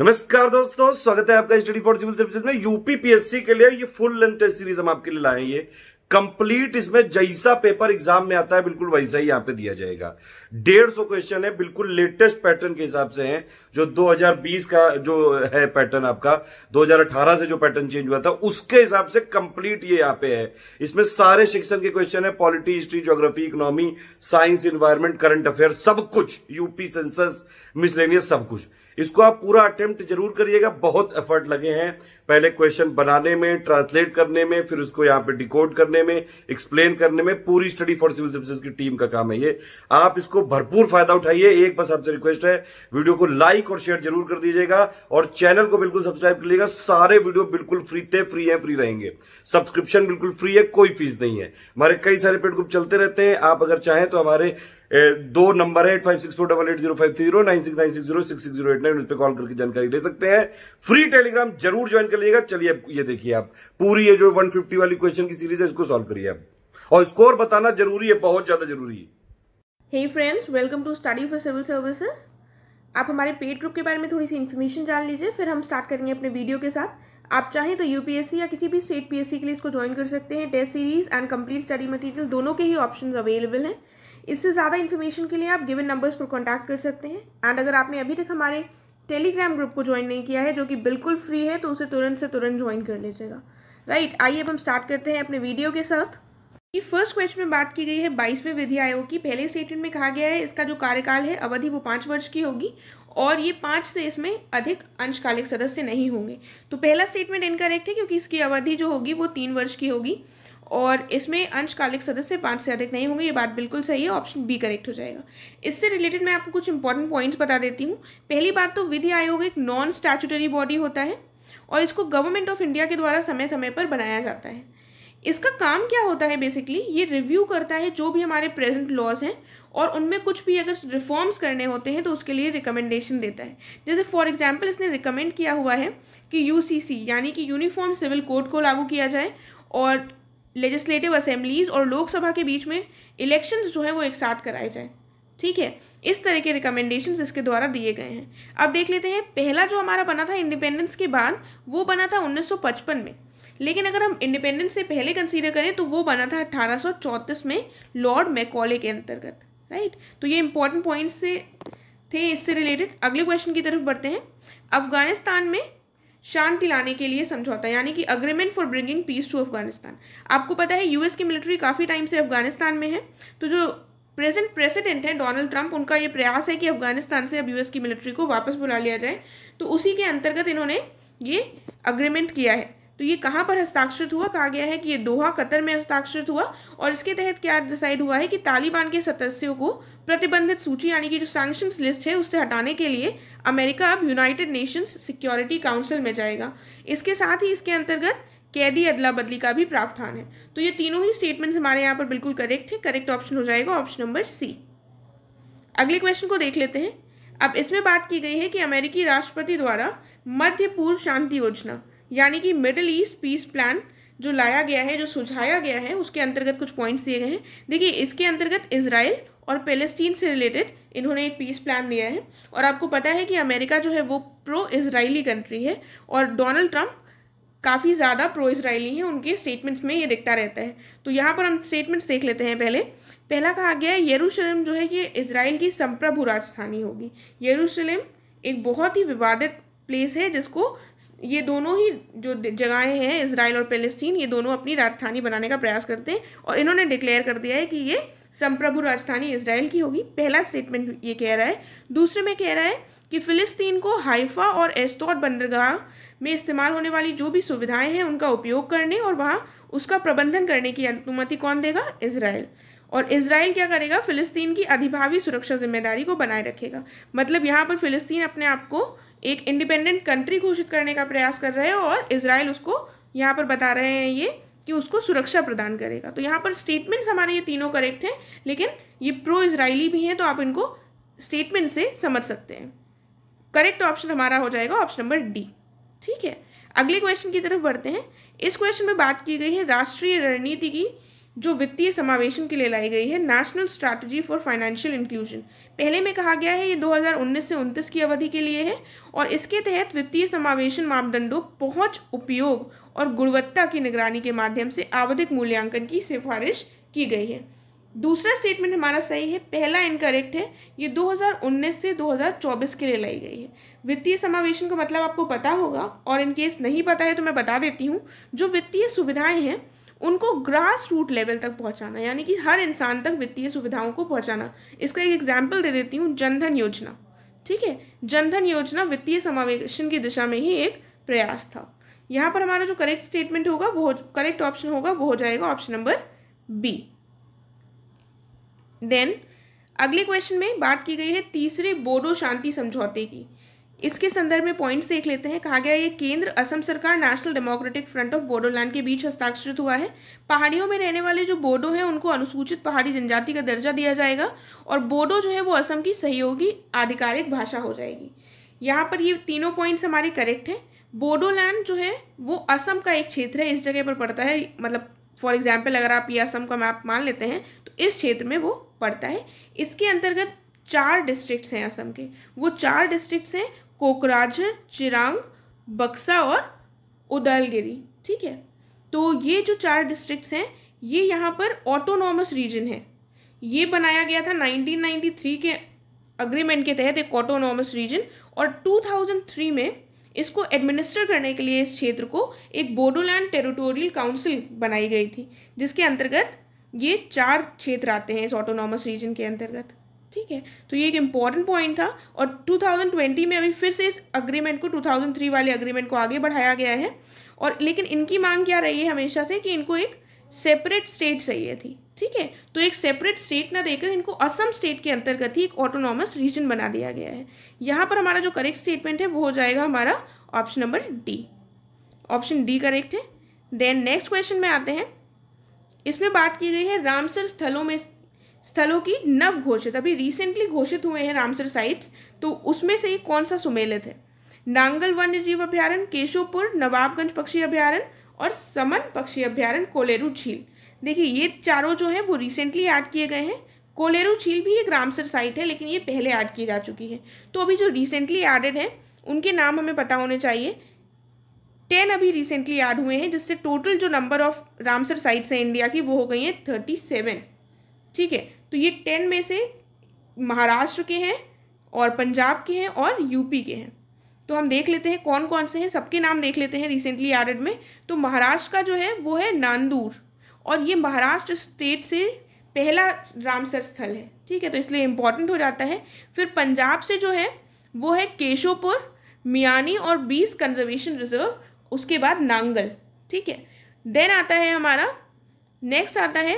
नमस्कार दोस्तों स्वागत है आपका स्टडी फॉर सिविल सर्विस में यूपीपीएससी के लिए ये फुल लेंथ टेस्ट सीरीज हम आपके लिए लाए ये कंप्लीट इसमें जैसा पेपर एग्जाम में आता है बिल्कुल वैसा ही यहाँ पे दिया जाएगा डेढ़ सौ क्वेश्चन है बिल्कुल लेटेस्ट पैटर्न के हिसाब से हैं जो 2020 का जो है पैटर्न आपका 2018 से जो पैटर्न चेंज हुआ था उसके हिसाब से कंप्लीट ये यहाँ पे है इसमें सारे शिक्षण के क्वेश्चन है polity history geography economy science environment current affair सब कुछ यूपी सेंसस मिसलेनियस सब कुछ इसको आप पूरा अटेम्प्ट जरूर करिएगा बहुत एफर्ट लगे हैं पहले क्वेश्चन बनाने में ट्रांसलेट करने में फिर उसको यहां पे डिकोड करने में एक्सप्लेन करने में पूरी स्टडी फॉर सिविल सर्विसेज की टीम का काम है ये आप इसको भरपूर फायदा उठाइए एक बस आपसे रिक्वेस्ट है वीडियो को लाइक और शेयर जरूर कर दीजिएगा और चैनल को बिल्कुल सब्सक्राइब कर लीजिएगा सारे वीडियो बिल्कुल फ्री थे फ्री है फ्री रहेंगे सब्सक्रिप्शन बिल्कुल फ्री है कोई फीस नहीं है हमारे कई सारे पेड ग्रुप चलते रहते हैं आप अगर चाहें तो हमारे दो नंबर है eight five six four double eight zero five zero nine six nine six zero six six zero eight nine उस पर कॉल करके जानकारी ले सकते हैं फ्री टेलीग्राम जरूर ज्वाइन कर लीजिएगा चलिए अब ये देखिए आप पूरी ये जो 150 वाली क्वेश्चन की सीरीज है इसको सॉल्व करिए आप और स्कोर बताना जरूरी है बहुत ज्यादा जरूरी है hey friends welcome to study for civil services आप हमारे पेड ग्रुप के बारे में थोड़ी सी इन्फॉर्मेशन जान लीजिए फिर हम स्टार्ट करेंगे अपने वीडियो के साथ आप चाहें तो यूपीएससी या किसी भी स्टेट पीएससी के लिए इसको ज्वाइन कर सकते हैं test series and complete study material दोनों के ही ऑप्शन अवेलेबल हैं इससे ज़्यादा इन्फॉर्मेशन के लिए आप गिवन नंबर्स पर कॉन्टैक्ट कर सकते हैं एंड अगर आपने अभी तक हमारे टेलीग्राम ग्रुप को ज्वाइन नहीं किया है जो कि बिल्कुल फ्री है तो उसे तुरंत से तुरंत ज्वाइन कर लीजिएगा राइट आइए अब हम स्टार्ट करते हैं अपने वीडियो के साथ ये फर्स्ट क्वेश्चन में बात की गई है बाईसवें विधि आयोग की पहले स्टेटमेंट में कहा गया है इसका जो कार्यकाल है अवधि वो पाँच वर्ष की होगी और ये पाँच से इसमें अधिक अंशकालिक सदस्य नहीं होंगे तो पहला स्टेटमेंट इनकरेक्ट है क्योंकि इसकी अवधि जो होगी वो तीन वर्ष की होगी और इसमें अंशकालिक सदस्य पाँच से अधिक नहीं होंगे ये बात बिल्कुल सही है ऑप्शन बी करेक्ट हो जाएगा इससे रिलेटेड मैं आपको कुछ इंपॉर्टेंट पॉइंट्स बता देती हूँ पहली बात तो विधि आयोग एक नॉन स्टैचूटरी बॉडी होता है और इसको गवर्नमेंट ऑफ इंडिया के द्वारा समय समय पर बनाया जाता है इसका काम क्या होता है बेसिकली ये रिव्यू करता है जो भी हमारे प्रेजेंट लॉज हैं और उनमें कुछ भी अगर रिफॉर्म्स करने होते हैं तो उसके लिए रिकमेंडेशन देता है जैसे फॉर एग्जांपल इसने रिकमेंड किया हुआ है कि यूसीसी यानी कि यूनिफॉर्म सिविल कोड को लागू किया जाए और लेजिस्लेटिव असेंबलीज और लोकसभा के बीच में इलेक्शंस जो हैं वो एक साथ कराए जाएँ ठीक है इस तरह के रिकमेंडेशन इसके द्वारा दिए गए हैं अब देख लेते हैं पहला जो हमारा बना था इंडिपेंडेंस के बाद वो बना था 1955 में लेकिन अगर हम इंडिपेंडेंस से पहले कंसीडर करें तो वो बना था अट्ठारह में लॉर्ड मैकॉले के अंतर्गत राइट तो ये इंपॉर्टेंट पॉइंट्स थे इससे रिलेटेड अगले क्वेश्चन की तरफ बढ़ते हैं अफगानिस्तान में शांति लाने के लिए समझौता यानी कि agreement for bringing peace to Afghanistan आपको पता है यूएस की मिलिट्री काफ़ी टाइम से अफगानिस्तान में है तो जो प्रेजेंट प्रेसिडेंट है डोनाल्ड ट्रंप उनका ये प्रयास है कि अफगानिस्तान से अब यूएस की मिलिट्री को वापस बुला लिया जाए तो उसी के अंतर्गत इन्होंने ये अग्रीमेंट किया है तो ये कहाँ पर हस्ताक्षरित हुआ कहा गया है कि ये दोहा कतर में हस्ताक्षरित हुआ और इसके तहत क्या डिसाइड हुआ है कि तालिबान के सदस्यों को प्रतिबंधित सूची यानी कि जो सैंक्शन लिस्ट है उससे हटाने के लिए अमेरिका अब यूनाइटेड नेशंस सिक्योरिटी काउंसिल में जाएगा इसके साथ ही इसके अंतर्गत कैदी अदला बदली का भी प्रावधान है तो ये तीनों ही स्टेटमेंट्स हमारे यहाँ पर बिल्कुल करेक्ट है करेक्ट ऑप्शन हो जाएगा ऑप्शन नंबर सी अगले क्वेश्चन को देख लेते हैं अब इसमें बात की गई है कि अमेरिकी राष्ट्रपति द्वारा मध्य पूर्व शांति योजना यानी कि मिडिल ईस्ट पीस प्लान जो लाया गया है जो सुझाया गया है उसके अंतर्गत कुछ पॉइंट्स दिए गए हैं देखिए इसके अंतर्गत इसराइल और पेलेस्टीन से रिलेटेड इन्होंने एक पीस प्लान दिया है और आपको पता है कि अमेरिका जो है वो प्रो इसराइली कंट्री है और डोनाल्ड ट्रंप काफ़ी ज़्यादा प्रो इसराइली हैं उनके स्टेटमेंट्स में ये दिखता रहता है तो यहाँ पर हम स्टेटमेंट्स देख लेते हैं पहले पहला कहा गया है यरूशलेम जो है ये इसराइल की संप्रभु राजधानी होगी यरूशलेम एक बहुत ही विवादित प्लेस है जिसको ये दोनों ही जो जगहें हैं इसराइल और पेलेस्तीन ये दोनों अपनी राजधानी बनाने का प्रयास करते हैं और इन्होंने डिक्लेयर कर दिया है कि ये संप्रभु राजधानी इसराइल की होगी पहला स्टेटमेंट ये कह रहा है दूसरे में कह रहा है कि फ़िलिस्तीन को हाइफा और एस्तौर बंदरगाह में इस्तेमाल होने वाली जो भी सुविधाएं हैं उनका उपयोग करने और वहाँ उसका प्रबंधन करने की अनुमति कौन देगा इसराइल और इसराइल क्या करेगा फ़िलिस्तीन की अधिभावी सुरक्षा जिम्मेदारी को बनाए रखेगा मतलब यहाँ पर फ़िलिस्तीन अपने आप को एक इंडिपेंडेंट कंट्री घोषित करने का प्रयास कर रहे हैं और इसराइल उसको यहाँ पर बता रहे हैं ये कि उसको सुरक्षा प्रदान करेगा तो यहाँ पर स्टेटमेंट्स हमारे ये तीनों करेक्ट हैं लेकिन ये प्रो इसराइली भी हैं तो आप इनको स्टेटमेंट से समझ सकते हैं करेक्ट ऑप्शन हमारा हो जाएगा ऑप्शन नंबर डी ठीक है अगले क्वेश्चन की तरफ बढ़ते हैं इस क्वेश्चन में बात की गई है राष्ट्रीय रणनीति की जो वित्तीय समावेशन के लिए लाई गई है national strategy for financial inclusion पहले में कहा गया है ये 2019 से उनतीस की अवधि के लिए है और इसके तहत वित्तीय समावेशन मापदंडों पहुंच उपयोग और गुणवत्ता की निगरानी के माध्यम से आवधिक मूल्यांकन की सिफारिश की गई है दूसरा स्टेटमेंट हमारा सही है पहला इनकरेक्ट है ये 2019 से 2024 के लिए लाई गई है वित्तीय समावेशन का मतलब आपको पता होगा और इन केस नहीं पता है तो मैं बता देती हूँ जो वित्तीय सुविधाएं हैं उनको ग्रास रूट लेवल तक पहुंचाना यानी कि हर इंसान तक वित्तीय सुविधाओं को पहुंचाना इसका एक एग्जाम्पल दे देती हूँ जनधन योजना ठीक है जनधन योजना वित्तीय समावेशन की दिशा में ही एक प्रयास था यहाँ पर हमारा जो करेक्ट स्टेटमेंट होगा वो करेक्ट ऑप्शन होगा वो हो जाएगा ऑप्शन नंबर बी देन अगले क्वेश्चन में बात की गई है तीसरे बोडो शांति समझौते की इसके संदर्भ में पॉइंट्स देख लेते हैं कहा गया ये केंद्र असम सरकार National Democratic Front of Bodoland के बीच हस्ताक्षरित हुआ है पहाड़ियों में रहने वाले जो बोडो हैं उनको अनुसूचित पहाड़ी जनजाति का दर्जा दिया जाएगा और बोडो जो है वो असम की सहयोगी आधिकारिक भाषा हो जाएगी यहाँ पर ये तीनों पॉइंट्स हमारे करेक्ट हैं बोडोलैंड जो है वो असम का एक क्षेत्र है इस जगह पर पड़ता है मतलब फॉर एग्जाम्पल अगर आप ये असम का मैप मान लेते हैं तो इस क्षेत्र में वो पड़ता है इसके अंतर्गत चार डिस्ट्रिक्ट्स हैं असम के वो चार डिस्ट्रिक्ट्स हैं कोकराझर चिरांग बक्सा और उदलगिरी ठीक है तो ये जो चार डिस्ट्रिक्ट्स हैं ये यहाँ पर ऑटोनॉमस रीजन है ये बनाया गया था 1993 के अग्रीमेंट के तहत एक ऑटोनॉमस रीजन और 2003 में इसको एडमिनिस्टर करने के लिए इस क्षेत्र को एक बोडोलैंड टेरिटोरियल काउंसिल बनाई गई थी जिसके अंतर्गत ये चार क्षेत्र आते हैं इस ऑटोनॉमस रीजन के अंतर्गत ठीक है तो ये एक इम्पॉर्टेंट पॉइंट था और 2020 में अभी फिर से इस अग्रीमेंट को 2003 वाले अग्रीमेंट को आगे बढ़ाया गया है और लेकिन इनकी मांग क्या रही है हमेशा से कि इनको एक सेपरेट स्टेट चाहिए थी ठीक है तो एक सेपरेट स्टेट ना देकर इनको असम स्टेट के अंतर्गत ही एक ऑटोनॉमस रीजन बना दिया गया है यहाँ पर हमारा जो करेक्ट स्टेटमेंट है वो हो जाएगा हमारा option number D option D correct है देन नेक्स्ट क्वेश्चन में आते हैं इसमें बात की गई है रामसर स्थलों में स्थलों की नव घोषित अभी रिसेंटली घोषित हुए हैं रामसर साइट्स तो उसमें से कौन सा सुमेलित है नांगल वन्य जीव अभ्यारण केशोपुर नवाबगंज पक्षी अभ्यारण और समन पक्षी अभ्यारण कोलेरू झील देखिए ये चारों जो हैं वो रिसेंटली ऐड किए गए हैं कोलेरू झील भी एक रामसर साइट है लेकिन ये पहले ऐड की जा चुकी है तो अभी जो रिसेंटली एडेड हैं उनके नाम हमें पता होने चाहिए टेन अभी रिसेंटली ऐड हुए हैं जिससे टोटल जो नंबर ऑफ रामसर साइट्स हैं इंडिया की वो हो गई हैं थर्टी सेवन ठीक है तो ये टेन में से महाराष्ट्र के हैं और पंजाब के हैं और यूपी के हैं तो हम देख लेते हैं कौन कौन से हैं सबके नाम देख लेते हैं रिसेंटली एडेड में तो महाराष्ट्र का जो है वो है नांदूर और ये महाराष्ट्र स्टेट से पहला रामसर स्थल है ठीक है तो इसलिए इम्पॉर्टेंट हो जाता है फिर पंजाब से जो है वो है केशोपुर मियानी और बीस कंजर्वेशन रिजर्व उसके बाद नांगल ठीक है देन आता है हमारा नेक्स्ट आता है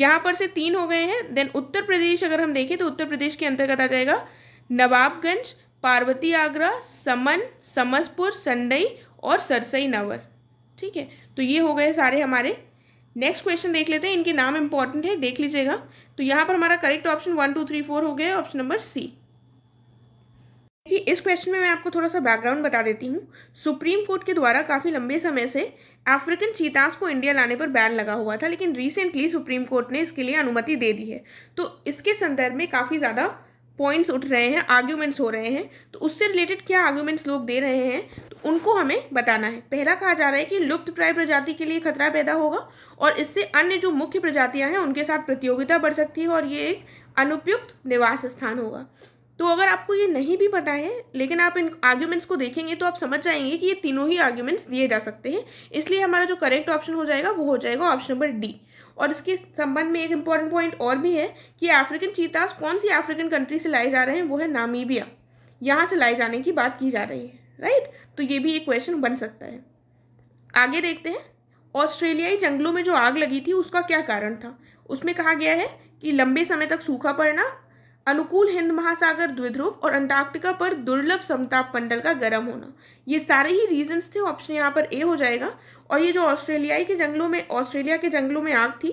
यहाँ पर से तीन हो गए हैं देन उत्तर प्रदेश अगर हम देखें तो उत्तर प्रदेश के अंतर्गत आ जाएगा नवाबगंज पार्वती आगरा समन समसपुर संडई और सरसई नवर ठीक है तो ये हो गए सारे हमारे नेक्स्ट क्वेश्चन देख लेते हैं इनके नाम इंपॉर्टेंट है देख लीजिएगा तो यहाँ पर हमारा correct option one two three four हो गया ऑप्शन नंबर सी देखिए इस क्वेश्चन में मैं आपको थोड़ा सा बैकग्राउंड बता देती हूँ सुप्रीम कोर्ट के द्वारा काफ़ी लंबे समय से अफ्रीकन चीतास को इंडिया लाने पर बैन लगा हुआ था लेकिन रिसेंटली सुप्रीम कोर्ट ने इसके लिए अनुमति दे दी है तो इसके संदर्भ में काफ़ी ज़्यादा पॉइंट्स उठ रहे हैं आर्ग्यूमेंट्स हो रहे हैं तो उससे रिलेटेड क्या आर्ग्यूमेंट्स लोग दे रहे हैं तो उनको हमें बताना है पहला कहा जा रहा है कि लुप्त प्राय प्रजाति के लिए खतरा पैदा होगा और इससे अन्य जो मुख्य प्रजातियां हैं उनके साथ प्रतियोगिता बढ़ सकती है और ये एक अनुपयुक्त निवास स्थान होगा तो अगर आपको ये नहीं भी पता है लेकिन आप इन आर्ग्यूमेंट्स को देखेंगे तो आप समझ जाएंगे कि ये तीनों ही आर्ग्यूमेंट्स दिए जा सकते हैं इसलिए हमारा जो करेक्ट ऑप्शन हो जाएगा वो हो जाएगा ऑप्शन नंबर डी और इसके संबंध में एक इम्पॉर्टेंट पॉइंट और भी है कि अफ्रीकन चीतास कौन सी अफ्रीकन कंट्री से लाए जा रहे हैं वो है नामीबिया यहाँ से लाए जाने की बात की जा रही है राइट तो ये भी एक क्वेश्चन बन सकता है आगे देखते हैं ऑस्ट्रेलियाई जंगलों में जो आग लगी थी उसका क्या कारण था उसमें कहा गया है कि लंबे समय तक सूखा पड़ना अनुकूल हिंद महासागर द्विध्रुव और अंटार्कटिका पर दुर्लभ समताप मंडल का गर्म होना ये सारे ही रीजंस थे ऑप्शन यहाँ पर ए हो जाएगा और ये जो ऑस्ट्रेलियाई के जंगलों में ऑस्ट्रेलिया के जंगलों में आग थी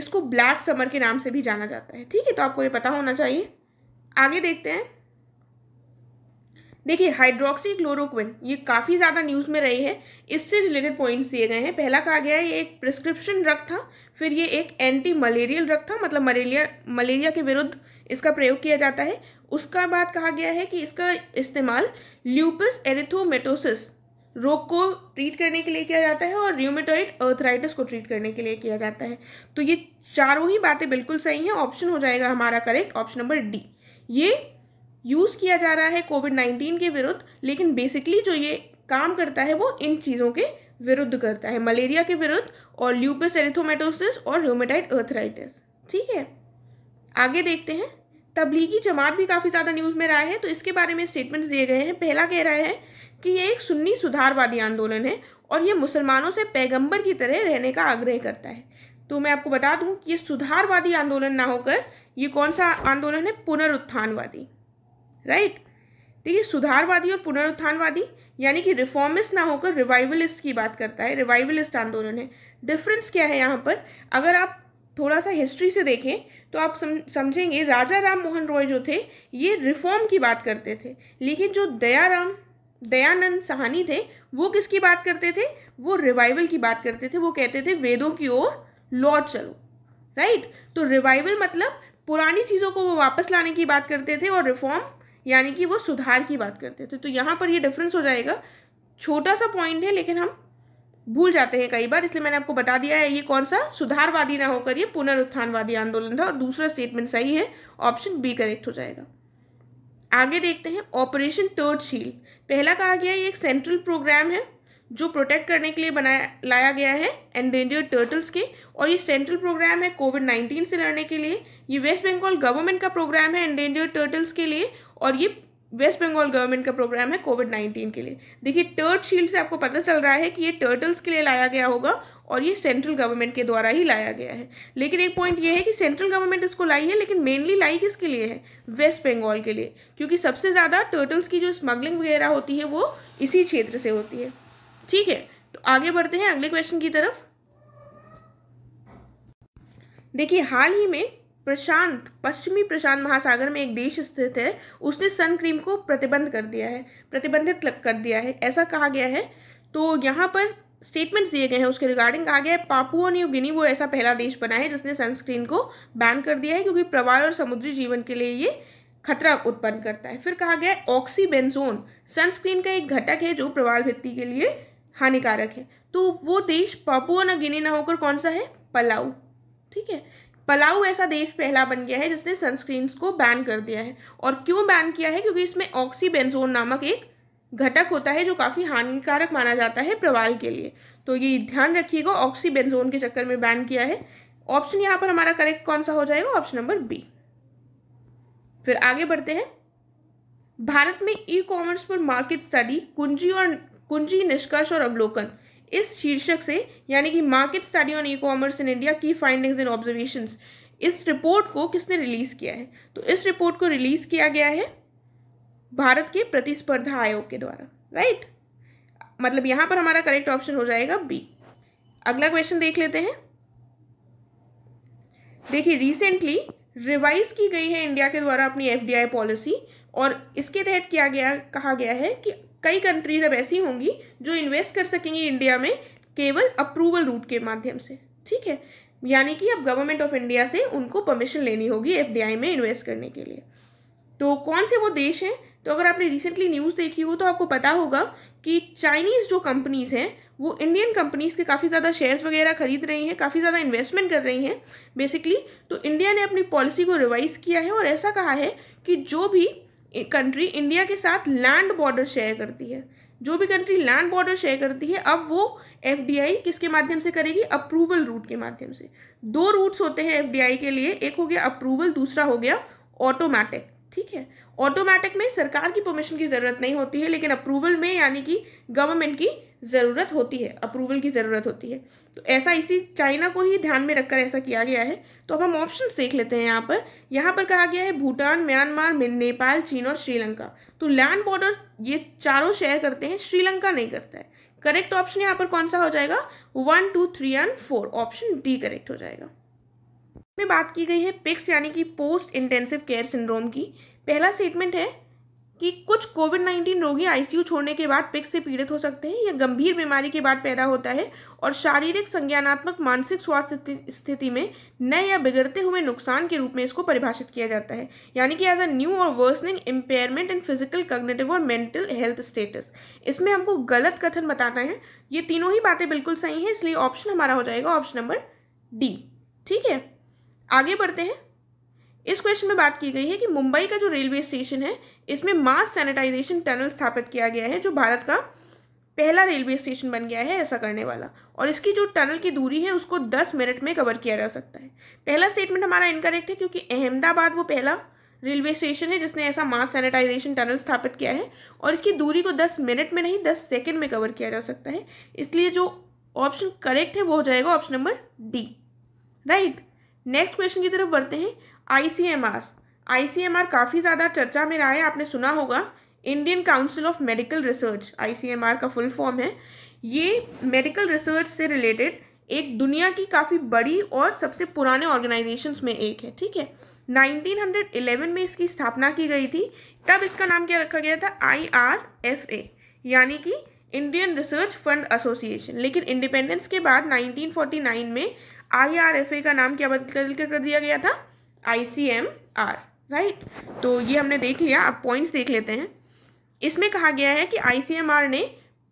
इसको ब्लैक समर के नाम से भी जाना जाता है ठीक है तो आपको ये पता होना चाहिए आगे देखते हैं देखिए हाइड्रोक्सी क्लोरोक्विन ये काफ़ी ज़्यादा न्यूज़ में रही है इससे रिलेटेड पॉइंट्स दिए गए हैं पहला कहा गया है ये एक प्रिस्क्रिप्शन ड्रग था फिर ये एक एंटी मलेरियल ड्रग था मतलब मलेरिया मलेरिया के विरुद्ध इसका प्रयोग किया जाता है उसका बाद कहा गया है कि इसका इस्तेमाल ल्यूपस एरिथोमेटोसिस रोग को ट्रीट करने के लिए किया जाता है और र्यूमेटॉइड अर्थराइटिस को ट्रीट करने के लिए किया जाता है तो ये चारों ही बातें बिल्कुल सही हैं ऑप्शन हो जाएगा हमारा करेक्ट ऑप्शन नंबर डी ये यूज़ किया जा रहा है कोविड नाइन्टीन के विरुद्ध लेकिन बेसिकली जो ये काम करता है वो इन चीज़ों के विरुद्ध करता है मलेरिया के विरुद्ध और ल्यूपस एरिथोमेटोसिस और र्यूमेटाइड अर्थराइटिस ठीक है आगे देखते हैं तबलीगी जमात भी काफ़ी ज़्यादा न्यूज़ में रहा है तो इसके बारे में स्टेटमेंट्स दिए गए हैं पहला कह रहा है कि ये एक सुन्नी सुधारवादी आंदोलन है और ये मुसलमानों से पैगंबर की तरह रहने का आग्रह करता है तो मैं आपको बता दूं कि ये सुधारवादी आंदोलन ना होकर ये कौन सा आंदोलन है पुनरुत्थानवादी राइट देखिए सुधारवादी और पुनरुत्थानवादी यानी कि रिफॉर्मिस्ट ना होकर रिवाइवलिस्ट की बात करता है रिवाइवलिस्ट आंदोलन है डिफरेंस क्या है यहाँ पर अगर आप थोड़ा सा हिस्ट्री से देखें तो आप सम, समझेंगे राजा राम मोहन रॉय जो थे ये रिफॉर्म की बात करते थे लेकिन जो दयाराम दयानंद सहानी थे वो किसकी बात करते थे वो रिवाइवल की बात करते थे वो कहते थे वेदों की ओर लौट चलो राइट तो रिवाइवल मतलब पुरानी चीज़ों को वो वापस लाने की बात करते थे और रिफॉर्म यानी कि वो सुधार की बात करते थे तो यहाँ पर ये डिफरेंस हो जाएगा छोटा सा पॉइंट है लेकिन हम भूल जाते हैं कई बार इसलिए मैंने आपको बता दिया है ये कौन सा सुधारवादी ना होकर ये पुनरुत्थानवादी आंदोलन था और दूसरा स्टेटमेंट सही है ऑप्शन बी करेक्ट हो जाएगा आगे देखते हैं ऑपरेशन टर्ड शील्ड पहला कहा गया ये एक सेंट्रल प्रोग्राम है जो प्रोटेक्ट करने के लिए बनाया लाया गया है एंडेंजर टर्टल्स के और ये सेंट्रल प्रोग्राम है कोविड नाइन्टीन से लड़ने के लिए ये वेस्ट बंगाल गवर्नमेंट का प्रोग्राम है एंडेंजर टर्टल्स के लिए और ये वेस्ट बंगाल गवर्नमेंट का प्रोग्राम है कोविड नाइन्टीन के लिए देखिए टर्ट शील्ड से आपको पता चल रहा है कि ये टर्टल्स के लिए लाया गया होगा और ये सेंट्रल गवर्नमेंट के द्वारा ही लाया गया है लेकिन एक पॉइंट ये है कि सेंट्रल गवर्नमेंट इसको लाई है लेकिन मेनली लाई किसके लिए है वेस्ट बंगाल के लिए क्योंकि सबसे ज़्यादा टर्टल्स की जो स्मगलिंग वगैरह होती है वो इसी क्षेत्र से होती है ठीक है तो आगे बढ़ते हैं अगले क्वेश्चन की तरफ देखिए हाल ही में प्रशांत पश्चिमी प्रशांत महासागर में एक देश स्थित है उसने सन क्रीम को प्रतिबंध कर दिया है प्रतिबंधित कर दिया है ऐसा कहा गया है तो यहाँ पर स्टेटमेंट्स दिए गए हैं उसके रिगार्डिंग कहा गया है पापुआ न्यू गिनी वो ऐसा पहला देश बना है जिसने सनस्क्रीन को बैन कर दिया है क्योंकि प्रवाह और समुद्री जीवन के लिए ये खतरा उत्पन्न करता है फिर कहा गया है ऑक्सीबेंजोन सनस्क्रीन का एक घटक है जो प्रवाह भित्ति के लिए हानिकारक है तो वो देश पापुआ न गिनी ना होकर कौन सा है पलाऊ ठीक है पलाऊ ऐसा देश पहला बन गया है जिसने सनस्क्रीन्स को बैन कर दिया है और क्यों बैन किया है क्योंकि इसमें ऑक्सीबेंजोन नामक एक घटक होता है जो काफ़ी हानिकारक माना जाता है प्रवाल के लिए तो ये ध्यान रखिएगा ऑक्सीबेंजोन के चक्कर में बैन किया है ऑप्शन यहाँ पर हमारा करेक्ट कौन सा हो जाएगा ऑप्शन नंबर बी फिर आगे बढ़ते हैं भारत में ई कॉमर्स पर मार्केट स्टडी कुंजी और कुंजी निष्कर्ष और अवलोकन इस शीर्षक से यानी कि market study on e commerce in India की फाइंडिंग्स एंड ऑब्जर्वेशन इस रिपोर्ट को किसने रिलीज़ किया है तो इस रिपोर्ट को रिलीज़ किया गया है भारत के प्रतिस्पर्धा आयोग के द्वारा राइट मतलब यहाँ पर हमारा करेक्ट ऑप्शन हो जाएगा बी अगला क्वेश्चन देख लेते हैं देखिए रिसेंटली रिवाइज की गई है इंडिया के द्वारा अपनी एफ पॉलिसी और इसके तहत किया गया कहा गया है कि कई कंट्रीज अब ऐसी होंगी जो इन्वेस्ट कर सकेंगी इंडिया में केवल अप्रूवल रूट के माध्यम से ठीक है यानी कि अब गवर्नमेंट ऑफ इंडिया से उनको परमिशन लेनी होगी एफ में इन्वेस्ट करने के लिए तो कौन से वो देश हैं तो अगर आपने रिसेंटली न्यूज़ देखी हो तो आपको पता होगा कि चाइनीज़ जो कंपनीज़ हैं वो इंडियन कंपनीज़ के काफ़ी ज़्यादा शेयर्स वगैरह खरीद रही हैं काफ़ी ज़्यादा इन्वेस्टमेंट कर रही हैं बेसिकली तो इंडिया ने अपनी पॉलिसी को रिवाइज़ किया है और ऐसा कहा है कि जो भी कंट्री इंडिया के साथ लैंड बॉर्डर शेयर करती है जो भी कंट्री लैंड बॉर्डर शेयर करती है अब वो एफ किसके माध्यम से करेगी अप्रूवल रूट के माध्यम से दो रूट्स होते हैं एफ के लिए एक हो गया अप्रूवल दूसरा हो गया ऑटोमेटिक ठीक है ऑटोमेटिक में सरकार की परमिशन की ज़रूरत नहीं होती है लेकिन अप्रूवल में यानी कि गवर्नमेंट की ज़रूरत होती है अप्रूवल की ज़रूरत होती है तो ऐसा इसी चाइना को ही ध्यान में रखकर ऐसा किया गया है तो अब हम ऑप्शंस देख लेते हैं यहाँ पर यहाँ पर कहा गया है भूटान म्यांमार नेपाल चीन और श्रीलंका तो लैंड बॉर्डर ये चारों शेयर करते हैं श्रीलंका नहीं करता है करेक्ट ऑप्शन यहाँ पर कौन सा हो जाएगा one two three and four option D correct हो जाएगा में बात की गई है पिक्स यानी कि पोस्ट इंटेंसिव केयर सिंड्रोम की पहला स्टेटमेंट है कि कुछ कोविड नाइन्टीन रोगी आईसीयू छोड़ने के बाद पिक से पीड़ित हो सकते हैं यह गंभीर बीमारी के बाद पैदा होता है और शारीरिक संज्ञानात्मक मानसिक स्वास्थ्य स्थिति में नए या बिगड़ते हुए नुकसान के रूप में इसको परिभाषित किया जाता है यानी कि एज अ न्यू और worsening impairment in physical cognitive और मेंटल हेल्थ स्टेटस इसमें हमको गलत कथन बताना है ये तीनों ही बातें बिल्कुल सही हैं इसलिए ऑप्शन हमारा हो जाएगा ऑप्शन नंबर डी ठीक है आगे बढ़ते हैं इस क्वेश्चन में बात की गई है कि मुंबई का जो रेलवे स्टेशन है इसमें मास सैनिटाइजेशन टनल स्थापित किया गया है जो भारत का पहला रेलवे स्टेशन बन गया है ऐसा करने वाला और इसकी जो टनल की दूरी है उसको 10 मिनट में कवर किया जा सकता है पहला स्टेटमेंट हमारा इनकरेक्ट है क्योंकि अहमदाबाद वो पहला रेलवे स्टेशन है जिसने ऐसा मास सैनिटाइजेशन टनल स्थापित किया है और इसकी दूरी को 10 मिनट में नहीं 10 सेकंड में कवर किया जा सकता है इसलिए जो ऑप्शन करेक्ट है वो हो जाएगा option number D right next question की तरफ बढ़ते हैं आईसीएमआर आईसीएमआर काफ़ी ज़्यादा चर्चा में रहा है आपने सुना होगा Indian Council of Medical Research ICMR का फुल फॉर्म है ये मेडिकल रिसर्च से रिलेटेड एक दुनिया की काफ़ी बड़ी और सबसे पुराने ऑर्गेनाइजेशन में एक है ठीक है 1911 में इसकी स्थापना की गई थी तब इसका नाम क्या रखा गया था I R F A yani कि इंडियन रिसर्च फंड एसोसिएशन लेकिन इंडिपेंडेंस के बाद 1949 में आई आर एफ ए का नाम क्या बदल कर दिया गया था I C M R right तो ये हमने देख लिया अब पॉइंट्स देख लेते हैं इसमें कहा गया है कि आर ने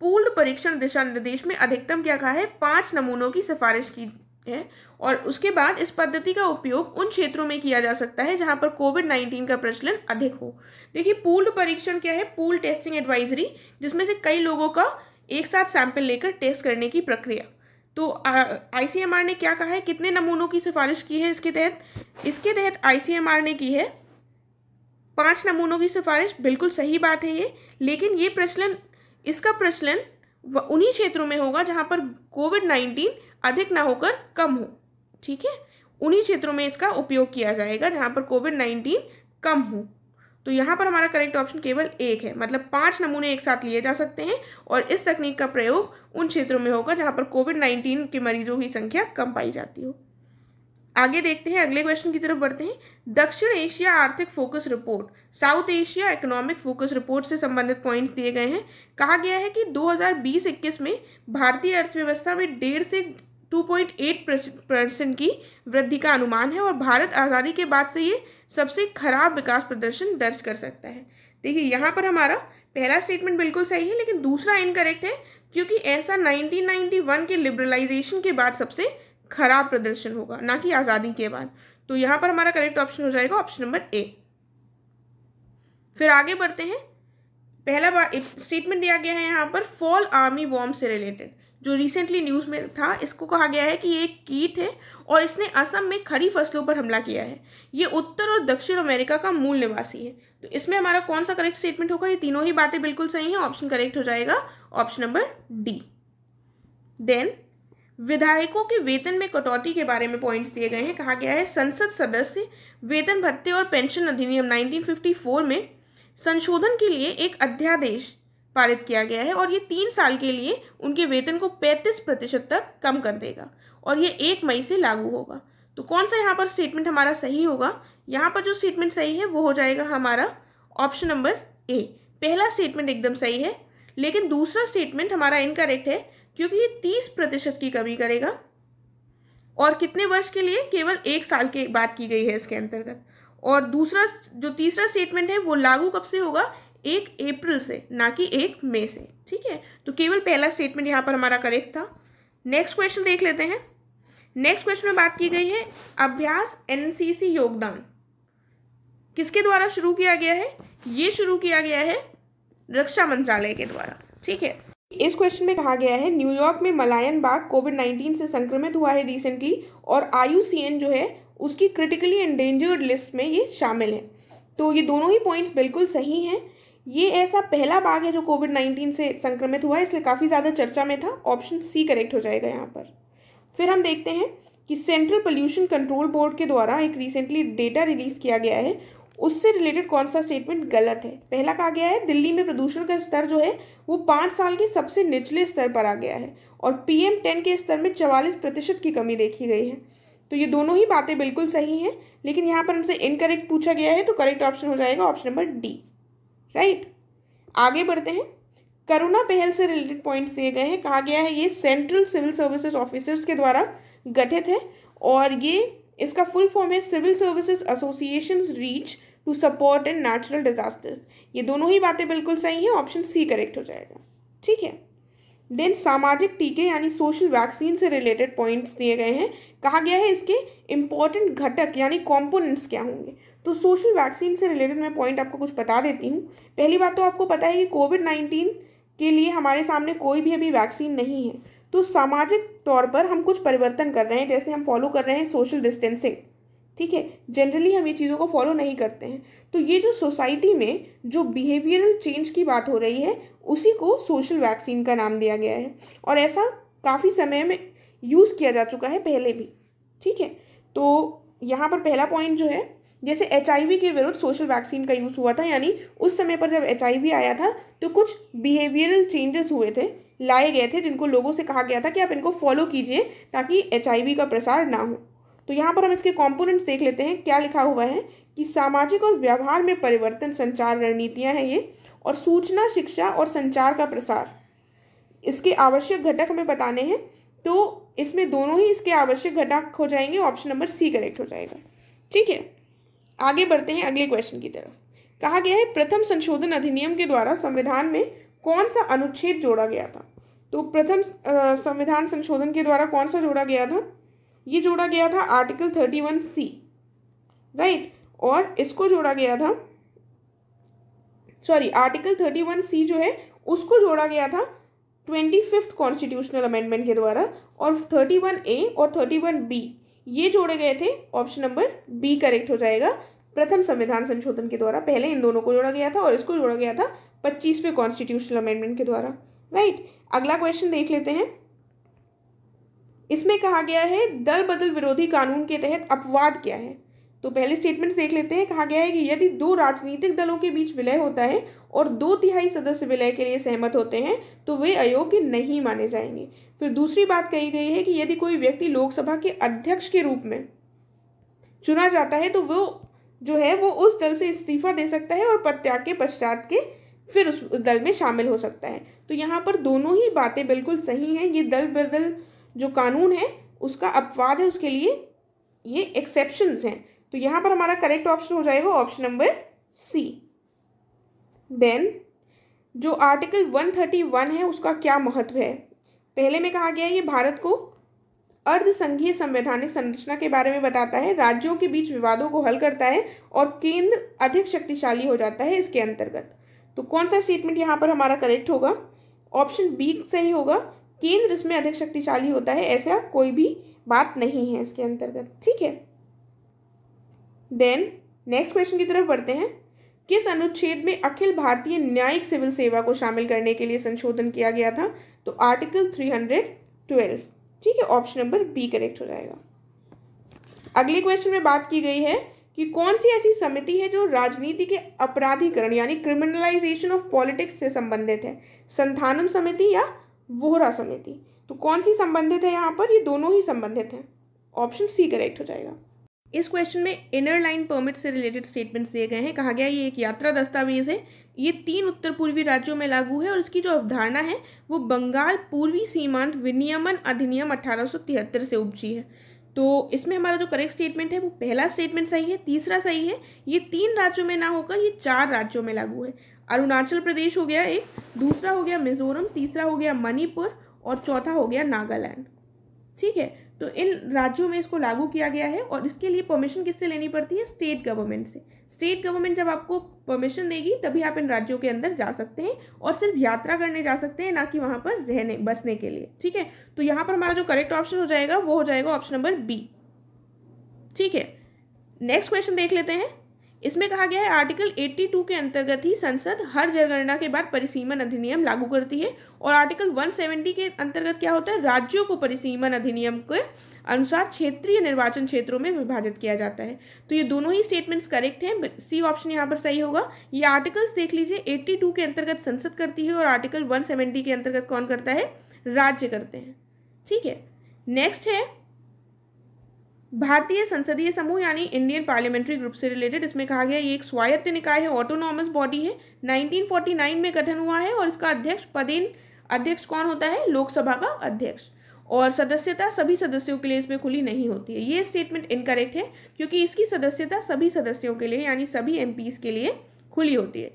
पूर्ण परीक्षण दिशा निर्देश में अधिकतम क्या कहा है पाँच नमूनों की सिफारिश की है और उसके बाद इस पद्धति का उपयोग उन क्षेत्रों में किया जा सकता है जहां पर कोविड नाइन्टीन का प्रचलन अधिक हो देखिए पूल परीक्षण क्या है पूल टेस्टिंग एडवाइजरी जिसमें से कई लोगों का एक साथ सैंपल लेकर टेस्ट करने की प्रक्रिया तो आईसीएमआर ने क्या कहा है कितने नमूनों की सिफारिश की है इसके तहत इसके तहत आईसीएमआर ने की है पांच नमूनों की सिफारिश बिल्कुल सही बात है ये लेकिन ये प्रचलन इसका प्रचलन उन्हीं क्षेत्रों में होगा जहाँ पर कोविड नाइन्टीन अधिक ना होकर कम हो ठीक है उन्हीं क्षेत्रों में इसका उपयोग किया जाएगा जहाँ पर कोविड नाइन्टीन कम हो तो यहाँ पर हमारा करेक्ट ऑप्शन केवल एक है मतलब पांच नमूने एक साथ लिए जा सकते हैं और इस तकनीक का प्रयोग उन क्षेत्रों में होगा जहाँ पर कोविड नाइन्टीन के मरीजों की संख्या कम पाई जाती हो आगे देखते हैं अगले क्वेश्चन की तरफ बढ़ते हैं दक्षिण एशिया आर्थिक focus report south Asia economic focus report से संबंधित पॉइंट्स दिए गए हैं कहा गया है कि 2020-21 में भारतीय अर्थव्यवस्था में डेढ़ से 2.8 परसेंट की वृद्धि का अनुमान है और भारत आज़ादी के बाद से ये सबसे खराब विकास प्रदर्शन दर्ज कर सकता है देखिए यहाँ पर हमारा पहला स्टेटमेंट बिल्कुल सही है लेकिन दूसरा इनकरेक्ट है क्योंकि ऐसा 1991 के लिबरलाइजेशन के बाद सबसे खराब प्रदर्शन होगा ना कि आज़ादी के बाद तो यहाँ पर हमारा करेक्ट ऑप्शन हो जाएगा ऑप्शन नंबर ए फिर आगे बढ़ते हैं पहला स्टेटमेंट दिया गया है यहाँ पर फॉल आर्मी बॉम्ब से रिलेटेड जो रिसेंटली न्यूज़ में था इसको कहा गया है कि ये एक कीट है और इसने असम में खड़ी फसलों पर हमला किया है ये उत्तर और दक्षिण अमेरिका का मूल निवासी है तो इसमें हमारा कौन सा करेक्ट स्टेटमेंट होगा ये तीनों ही बातें बिल्कुल सही हैं ऑप्शन करेक्ट हो जाएगा ऑप्शन नंबर डी देन विधायकों के वेतन में कटौती के बारे में पॉइंट्स दिए गए हैं कहा गया है संसद सदस्य वेतन भत्ते और पेंशन अधिनियम 1954 में संशोधन के लिए एक अध्यादेश पारित किया गया है और ये तीन साल के लिए उनके वेतन को 35 प्रतिशत तक कम कर देगा और ये एक मई से लागू होगा तो कौन सा यहाँ पर स्टेटमेंट हमारा सही होगा यहाँ पर जो स्टेटमेंट सही है वो हो जाएगा हमारा ऑप्शन नंबर ए पहला स्टेटमेंट एकदम सही है लेकिन दूसरा स्टेटमेंट हमारा इनकरेक्ट है क्योंकि ये तीस प्रतिशत की कमी करेगा और कितने वर्ष के लिए केवल एक साल के बात की गई है इसके अंतर्गत और दूसरा जो तीसरा स्टेटमेंट है वो लागू कब से होगा एक अप्रैल से ना कि एक मई से ठीक है तो केवल पहला स्टेटमेंट यहाँ पर हमारा करेक्ट था नेक्स्ट क्वेश्चन देख लेते हैं नेक्स्ट क्वेश्चन में बात की गई है अभ्यास एनसीसी योगदान किसके द्वारा शुरू किया गया है ये शुरू किया गया है रक्षा मंत्रालय के द्वारा ठीक है इस क्वेश्चन में कहा गया है न्यूयॉर्क में मलायन बाग कोविड नाइन्टीन से संक्रमित हुआ है रिसेंटली और आयुसीएन जो है उसकी क्रिटिकली एंडेंजर्ड लिस्ट में ये शामिल है तो ये दोनों ही पॉइंट्स बिल्कुल सही हैं ये ऐसा पहला बाग है जो कोविड नाइन्टीन से संक्रमित हुआ इसलिए काफ़ी ज़्यादा चर्चा में था ऑप्शन सी करेक्ट हो जाएगा यहाँ पर फिर हम देखते हैं कि सेंट्रल पोल्यूशन कंट्रोल बोर्ड के द्वारा एक रिसेंटली डेटा रिलीज़ किया गया है उससे रिलेटेड कौन सा स्टेटमेंट गलत है पहला कहा गया है दिल्ली में प्रदूषण का स्तर जो है वो पाँच साल के सबसे निचले स्तर पर आ गया है और एम टेन के स्तर में चवालीस प्रतिशत की कमी देखी गई है तो ये दोनों ही बातें बिल्कुल सही हैं लेकिन यहाँ पर हमसे इनकरेक्ट पूछा गया है तो करेक्ट ऑप्शन हो जाएगा ऑप्शन नंबर डी राइट आगे बढ़ते हैं करुणा पहल से रिलेटेड पॉइंट्स दिए गए हैं कहा गया है ये सेंट्रल सिविल सर्विसेज ऑफिसर्स के द्वारा गठित है और ये इसका फुल फॉर्म है civil services association reach to support in natural disasters ये दोनों ही बातें बिल्कुल सही हैं ऑप्शन सी करेक्ट हो जाएगा ठीक है देन सामाजिक टीके यानी सोशल वैक्सीन से रिलेटेड पॉइंट्स दिए गए हैं कहा गया है इसके इम्पॉर्टेंट घटक यानी कॉम्पोनेंट्स क्या होंगे तो सोशल वैक्सीन से रिलेटेड मैं पॉइंट आपको कुछ बता देती हूँ पहली बात तो आपको पता है कि कोविड नाइन्टीन के लिए हमारे सामने कोई भी अभी वैक्सीन नहीं है तो सामाजिक तौर पर हम कुछ परिवर्तन कर रहे हैं जैसे हम फॉलो कर रहे हैं सोशल डिस्टेंसिंग ठीक है जनरली हम ये चीज़ों को फॉलो नहीं करते हैं तो ये जो सोसाइटी में जो बिहेवियरल चेंज की बात हो रही है उसी को सोशल वैक्सीन का नाम दिया गया है और ऐसा काफ़ी समय में यूज़ किया जा चुका है पहले भी ठीक है तो यहाँ पर पहला पॉइंट जो है जैसे एच के विरुद्ध सोशल वैक्सीन का यूज़ हुआ था यानी उस समय पर जब एच आया था तो कुछ बिहेवियरल चेंजेस हुए थे लाए गए थे जिनको लोगों से कहा गया था कि आप इनको फॉलो कीजिए ताकि एच का प्रसार ना हो तो यहाँ पर हम इसके कंपोनेंट्स देख लेते हैं क्या लिखा हुआ है कि सामाजिक और व्यवहार में परिवर्तन संचार रणनीतियाँ हैं ये और सूचना शिक्षा और संचार का प्रसार इसके आवश्यक घटक हमें बताने हैं तो इसमें दोनों ही इसके आवश्यक घटक हो जाएंगे ऑप्शन नंबर सी करेक्ट हो जाएगा ठीक है आगे बढ़ते हैं अगले क्वेश्चन की तरफ कहा गया है प्रथम संशोधन अधिनियम के द्वारा संविधान में कौन सा अनुच्छेद जोड़ा गया था तो प्रथम संविधान संशोधन के द्वारा कौन सा जोड़ा गया था ये जोड़ा गया था article thirty one C right और इसको जोड़ा गया था sorry article thirty one C जो है उसको जोड़ा गया था ट्वेंटी फिफ्थ कॉन्स्टिट्यूशनल अमेंडमेंट के द्वारा और थर्टी वन ए और थर्टी वन बी ये जोड़े गए थे ऑप्शन नंबर बी करेक्ट हो जाएगा प्रथम संविधान संशोधन के द्वारा पहले इन दोनों को जोड़ा गया था और इसको जोड़ा गया था पच्चीसवें कॉन्स्टिट्यूशनल अमेंडमेंट के द्वारा राइट अगला क्वेश्चन देख लेते हैं इसमें कहा गया है दल बदल विरोधी कानून के तहत अपवाद क्या है तो पहले स्टेटमेंट्स देख लेते हैं कहा गया है कि यदि दो राजनीतिक दलों के बीच विलय होता है और दो तिहाई सदस्य विलय के लिए सहमत होते हैं तो वे अयोग्य नहीं माने जाएंगे फिर दूसरी बात कही गई है कि यदि कोई व्यक्ति लोकसभा के अध्यक्ष के रूप में चुना जाता है तो वो जो है वो उस दल से इस्तीफा दे सकता है और प्रत्याग के पश्चात के फिर उस दल में शामिल हो सकता है तो यहाँ पर दोनों ही बातें बिल्कुल सही हैं ये दल बदल जो कानून है उसका अपवाद है उसके लिए ये एक्सेप्शन्स हैं तो यहाँ पर हमारा करेक्ट ऑप्शन हो जाएगा ऑप्शन नंबर सी देन जो आर्टिकल 131 है उसका क्या महत्व है पहले में कहा गया है ये भारत को अर्धसंघीय संवैधानिक संरचना के बारे में बताता है राज्यों के बीच विवादों को हल करता है और केंद्र अधिक शक्तिशाली हो जाता है इसके अंतर्गत तो कौन सा स्टेटमेंट यहाँ पर हमारा करेक्ट होगा ऑप्शन बी सही होगा केंद्र इसमें अधिक शक्तिशाली होता है ऐसा कोई भी बात नहीं है इसके अंतर्गत ठीक है देन नेक्स्ट क्वेश्चन की तरफ बढ़ते हैं किस अनुच्छेद में अखिल भारतीय न्यायिक सिविल सेवा को शामिल करने के लिए संशोधन किया गया था तो आर्टिकल थ्री हंड्रेड ट्वेल्व ठीक है ऑप्शन नंबर बी करेक्ट हो जाएगा अगले क्वेश्चन में बात की गई है कि कौन सी ऐसी समिति है जो राजनीति के अपराधीकरण यानी क्रिमिनलाइजेशन ऑफ पॉलिटिक्स से संबंधित है संथानम समिति या वोहरा समिति तो कौन सी संबंधित है यहाँ पर ये दोनों ही संबंधित हैं ऑप्शन सी करेक्ट हो जाएगा इस क्वेश्चन में इनर लाइन परमिट से रिलेटेड स्टेटमेंट्स दिए गए हैं कहा गया ये एक यात्रा दस्तावेज है ये तीन उत्तर पूर्वी राज्यों में लागू है और इसकी जो अवधारणा है वो बंगाल पूर्वी सीमांत विनियमन अधिनियम अठारह से उपजी है तो इसमें हमारा जो करेक्ट स्टेटमेंट है वो पहला स्टेटमेंट सही है तीसरा सही है ये तीन राज्यों में ना होकर ये चार राज्यों में लागू है अरुणाचल प्रदेश हो गया एक दूसरा हो गया मिजोरम तीसरा हो गया मणिपुर और चौथा हो गया नागालैंड ठीक है तो इन राज्यों में इसको लागू किया गया है और इसके लिए परमिशन किससे लेनी पड़ती है स्टेट गवर्नमेंट से स्टेट गवर्नमेंट जब आपको परमिशन देगी तभी आप इन राज्यों के अंदर जा सकते हैं और सिर्फ यात्रा करने जा सकते हैं ना कि वहाँ पर रहने बसने के लिए ठीक है तो यहाँ पर हमारा जो करेक्ट ऑप्शन हो जाएगा वो हो जाएगा ऑप्शन नंबर बी ठीक है नेक्स्ट क्वेश्चन देख लेते हैं इसमें कहा गया है आर्टिकल 82 के अंतर्गत ही संसद हर जनगणना के बाद परिसीमन अधिनियम लागू करती है और आर्टिकल 170 के अंतर्गत क्या होता है राज्यों को परिसीमन अधिनियम के अनुसार क्षेत्रीय निर्वाचन क्षेत्रों में विभाजित किया जाता है तो ये दोनों ही स्टेटमेंट्स करेक्ट हैं सी ऑप्शन यहाँ पर सही होगा ये आर्टिकल्स देख लीजिए एट्टी के अंतर्गत संसद करती है और आर्टिकल वन के अंतर्गत कौन करता है राज्य करते हैं ठीक है नेक्स्ट है भारतीय संसदीय समूह यानी इंडियन पार्लियामेंट्री ग्रुप से रिलेटेड इसमें कहा गया ये एक स्वायत्त निकाय है ऑटोनॉमस बॉडी है 1949 में गठन हुआ है और इसका अध्यक्ष पदेन अध्यक्ष कौन होता है लोकसभा का अध्यक्ष और सदस्यता सभी सदस्यों के लिए इसमें खुली नहीं होती है ये स्टेटमेंट इनकरेक्ट है क्योंकि इसकी सदस्यता सभी सदस्यों के लिए यानी सभी एम के लिए खुली होती है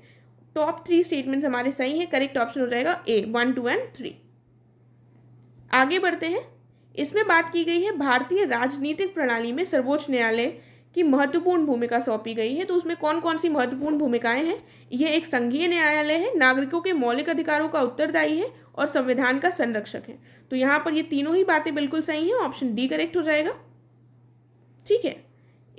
टॉप थ्री स्टेटमेंट्स हमारे सही हैं करेक्ट ऑप्शन हो जाएगा A one two and three आगे बढ़ते हैं इसमें बात की गई है भारतीय राजनीतिक प्रणाली में सर्वोच्च न्यायालय की महत्वपूर्ण भूमिका सौंपी गई है तो उसमें कौन कौन सी महत्वपूर्ण भूमिकाएं हैं यह एक संघीय न्यायालय है नागरिकों के मौलिक अधिकारों का उत्तरदायी है और संविधान का संरक्षक है तो यहाँ पर ये तीनों ही बातें बिल्कुल सही हैं ऑप्शन डी करेक्ट हो जाएगा ठीक है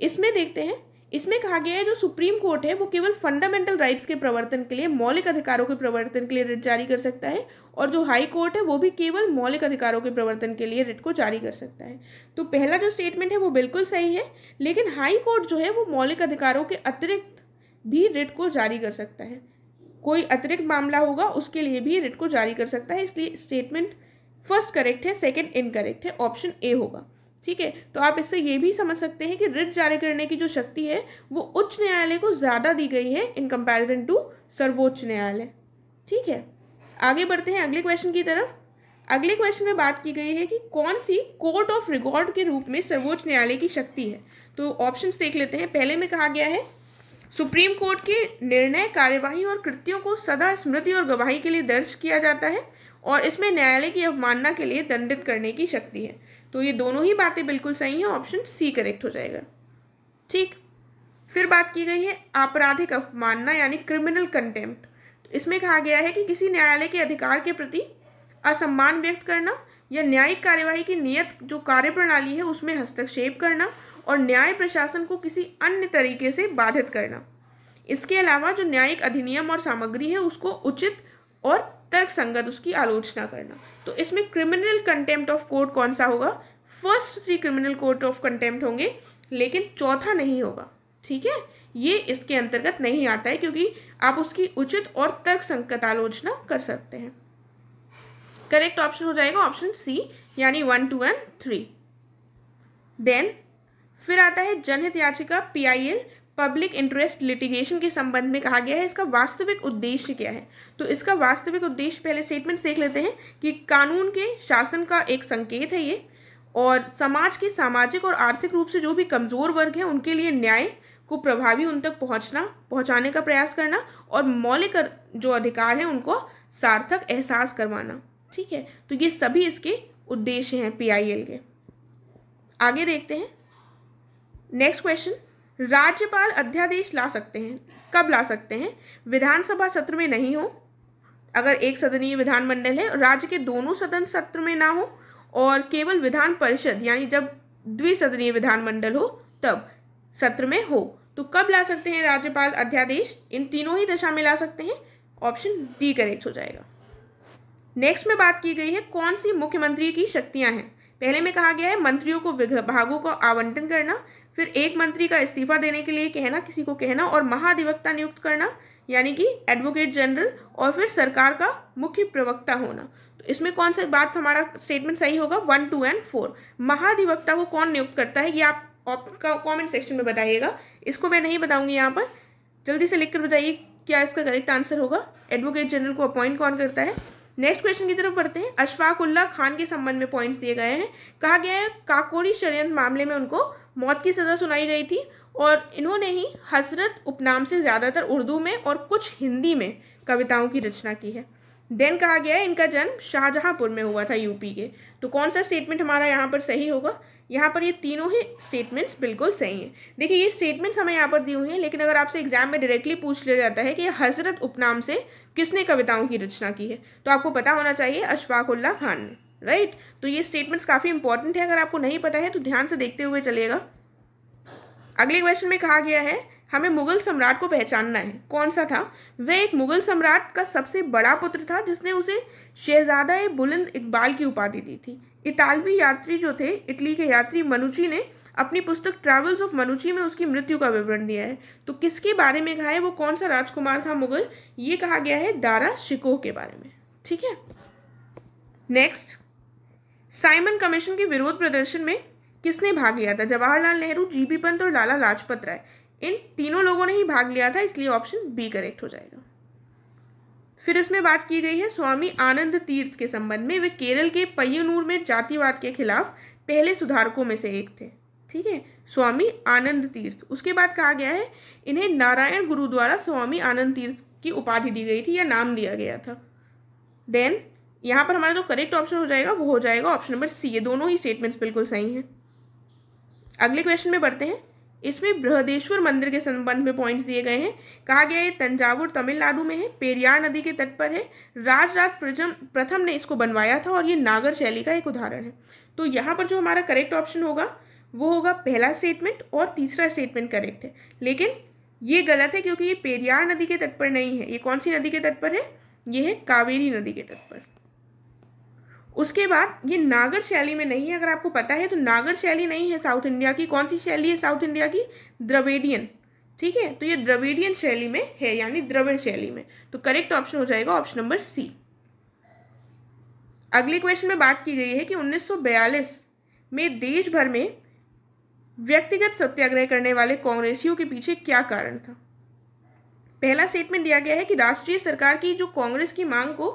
इसमें देखते हैं इसमें कहा गया है जो सुप्रीम कोर्ट है वो केवल फंडामेंटल राइट्स के प्रवर्तन के लिए मौलिक अधिकारों के प्रवर्तन के लिए रिट जारी कर सकता है और जो हाई कोर्ट है वो भी केवल मौलिक अधिकारों के प्रवर्तन के लिए रिट को जारी कर सकता है तो पहला जो स्टेटमेंट है वो बिल्कुल सही है लेकिन हाई कोर्ट जो है वो मौलिक अधिकारों के अतिरिक्त भी रिट को जारी कर सकता है कोई अतिरिक्त मामला होगा उसके लिए भी रिट को जारी कर सकता है इसलिए स्टेटमेंट फर्स्ट करेक्ट है सेकेंड इनकरेक्ट है ऑप्शन ए होगा ठीक है तो आप इससे ये भी समझ सकते हैं कि रिट जारी करने की जो शक्ति है वो उच्च न्यायालय को ज़्यादा दी गई है इन कंपैरिजन टू सर्वोच्च न्यायालय ठीक है आगे बढ़ते हैं अगले क्वेश्चन की तरफ अगले क्वेश्चन में बात की गई है कि कौन सी कोर्ट ऑफ रिकॉर्ड के रूप में सर्वोच्च न्यायालय की शक्ति है तो ऑप्शन देख लेते हैं पहले में कहा गया है सुप्रीम कोर्ट के निर्णय कार्यवाही और कृत्यों को सदा स्मृति और गवाही के लिए दर्ज किया जाता है और इसमें न्यायालय की अवमानना के लिए दंडित करने की शक्ति है तो ये दोनों ही बातें बिल्कुल सही हैं ऑप्शन सी करेक्ट हो जाएगा ठीक फिर बात की गई है आपराधिक अवमानना यानी क्रिमिनल कंटेम्प्ट तो इसमें कहा गया है कि किसी न्यायालय के अधिकार के प्रति असम्मान व्यक्त करना या न्यायिक कार्यवाही की नियत जो कार्यप्रणाली है उसमें हस्तक्षेप करना और न्याय प्रशासन को किसी अन्य तरीके से बाधित करना इसके अलावा जो न्यायिक अधिनियम और सामग्री है उसको उचित और तर्कसंगत उसकी आलोचना करना तो इसमें क्रिमिनल कंटेम्प्ट ऑफ कोर्ट कौन सा होगा first three criminal court of contempt होंगे लेकिन चौथा नहीं होगा ठीक है ये इसके अंतर्गत नहीं आता है क्योंकि आप उसकी उचित और तर्कसंगत आलोचना कर सकते हैं करेक्ट ऑप्शन हो जाएगा ऑप्शन सी यानी one two and three then फिर आता है जनहित याचिका पीआईएल पब्लिक इंटरेस्ट लिटिगेशन के संबंध में कहा गया है इसका वास्तविक उद्देश्य क्या है तो इसका वास्तविक उद्देश्य पहले स्टेटमेंट्स देख लेते हैं कि कानून के शासन का एक संकेत है ये और समाज के सामाजिक और आर्थिक रूप से जो भी कमज़ोर वर्ग हैं उनके लिए न्याय को प्रभावी उन तक पहुंचना पहुंचाने का प्रयास करना और मौलिक जो अधिकार हैं उनको सार्थक एहसास करवाना ठीक है तो ये सभी इसके उद्देश्य हैं पीआईएल के आगे देखते हैं नेक्स्ट क्वेश्चन राज्यपाल अध्यादेश ला सकते हैं कब ला सकते हैं विधानसभा सत्र में नहीं हो अगर एक सदनीय विधानमंडल है राज्य के दोनों सदन सत्र में ना हो और केवल विधान परिषद यानी जब द्विसदनीय विधानमंडल हो तब सत्र में हो तो कब ला सकते हैं राज्यपाल अध्यादेश इन तीनों ही दशा में ला सकते हैं ऑप्शन डी करेक्ट हो जाएगा नेक्स्ट में बात की गई है कौन सी मुख्यमंत्री की शक्तियां हैं पहले में कहा गया है मंत्रियों को विभागों का आवंटन करना फिर एक मंत्री का इस्तीफा देने के लिए कहना किसी को कहना और महाधिवक्ता नियुक्त करना यानी कि एडवोकेट जनरल और फिर सरकार का मुख्य प्रवक्ता होना तो इसमें कौन सा बात हमारा स्टेटमेंट सही होगा वन टू एंड फोर महाधिवक्ता को कौन नियुक्त करता है ये आप कमेंट सेक्शन में बताइएगा इसको मैं नहीं बताऊंगी यहाँ पर जल्दी से लिखकर बताइए क्या इसका करेक्ट आंसर होगा एडवोकेट जनरल को अपॉइंट कौन करता है नेक्स्ट क्वेश्चन की तरफ बढ़ते हैं अशफाक उल्ला खान के संबंध में पॉइंट्स दिए गए हैं कहा गया है काकोरी षडयंत्र मामले में उनको मौत की सज़ा सुनाई गई थी और इन्होंने ही हसरत उपनाम से ज़्यादातर उर्दू में और कुछ हिंदी में कविताओं की रचना की है देन कहा गया है इनका जन्म शाहजहाँपुर में हुआ था यूपी के तो कौन सा स्टेटमेंट हमारा यहाँ पर सही होगा यहाँ पर ये तीनों ही स्टेटमेंट्स बिल्कुल सही हैं देखिए ये स्टेटमेंट्स हमें यहाँ पर दी हुई हैं लेकिन अगर आपसे एग्जाम में डायरेक्टली पूछ लिया जाता है कि हजरत उपनाम से किसने कविताओं की रचना की है तो आपको पता होना चाहिए अशफाक उल्ला खान ने राइट right? तो ये स्टेटमेंट्स काफ़ी इंपॉर्टेंट है अगर आपको नहीं पता है तो ध्यान से देखते हुए चलेगा अगले क्वेश्चन में कहा गया है हमें मुगल सम्राट को पहचानना है कौन सा था वह एक मुगल सम्राट का सबसे बड़ा पुत्र था जिसने उसे शहजादा बुलंद इकबाल की उपाधि दी थी इतालवी यात्री जो थे इटली के यात्री मनुची ने अपनी पुस्तक ट्रैवल्स ऑफ मनुची में उसकी मृत्यु का विवरण दिया है तो किसके बारे में कहा है वो कौन सा राजकुमार था मुगल ये कहा गया है दारा शिकोह के बारे में ठीक है नेक्स्ट साइमन कमीशन के विरोध प्रदर्शन में किसने भाग लिया था जवाहरलाल नेहरू जी बी पंत और लाला लाजपत राय इन तीनों लोगों ने ही भाग लिया था इसलिए ऑप्शन बी करेक्ट हो जाएगा फिर इसमें बात की गई है स्वामी आनंद तीर्थ के संबंध में वे केरल के पय्यनूर में जातिवाद के खिलाफ पहले सुधारकों में से एक थे ठीक है स्वामी आनंद तीर्थ उसके बाद कहा गया है इन्हें नारायण गुरु द्वारा स्वामी आनंद तीर्थ की उपाधि दी गई थी या नाम दिया गया था देन यहाँ पर हमारा जो करेक्ट ऑप्शन हो जाएगा वो हो जाएगा ऑप्शन नंबर सी ये दोनों ही स्टेटमेंट्स बिल्कुल सही हैं अगले क्वेश्चन में बढ़ते हैं इसमें बृहदेश्वर मंदिर के संबंध में पॉइंट्स दिए गए हैं कहा गया है तंजावुर तमिलनाडु में है पेरियार नदी के तट पर है राजराज प्रथम ने इसको बनवाया था और ये नागर शैली का एक उदाहरण है तो यहाँ पर जो हमारा करेक्ट ऑप्शन होगा वो होगा पहला स्टेटमेंट और तीसरा स्टेटमेंट करेक्ट है लेकिन ये गलत है क्योंकि ये पेरियार नदी के तट पर नहीं है ये कौन सी नदी के तट पर है ये है कावेरी नदी के तट पर उसके बाद ये नागर शैली में नहीं है अगर आपको पता है तो नागर शैली नहीं है साउथ इंडिया की कौन सी शैली है साउथ इंडिया की द्रविडियन ठीक है तो ये द्रविडियन शैली में है यानी द्रविड़ शैली में तो करेक्ट ऑप्शन हो जाएगा ऑप्शन नंबर सी अगले क्वेश्चन में बात की गई है कि 1942 में देश भर में व्यक्तिगत सत्याग्रह करने वाले कांग्रेसियों के पीछे क्या कारण था पहला स्टेटमेंट दिया गया है कि राष्ट्रीय सरकार की जो कांग्रेस की मांग को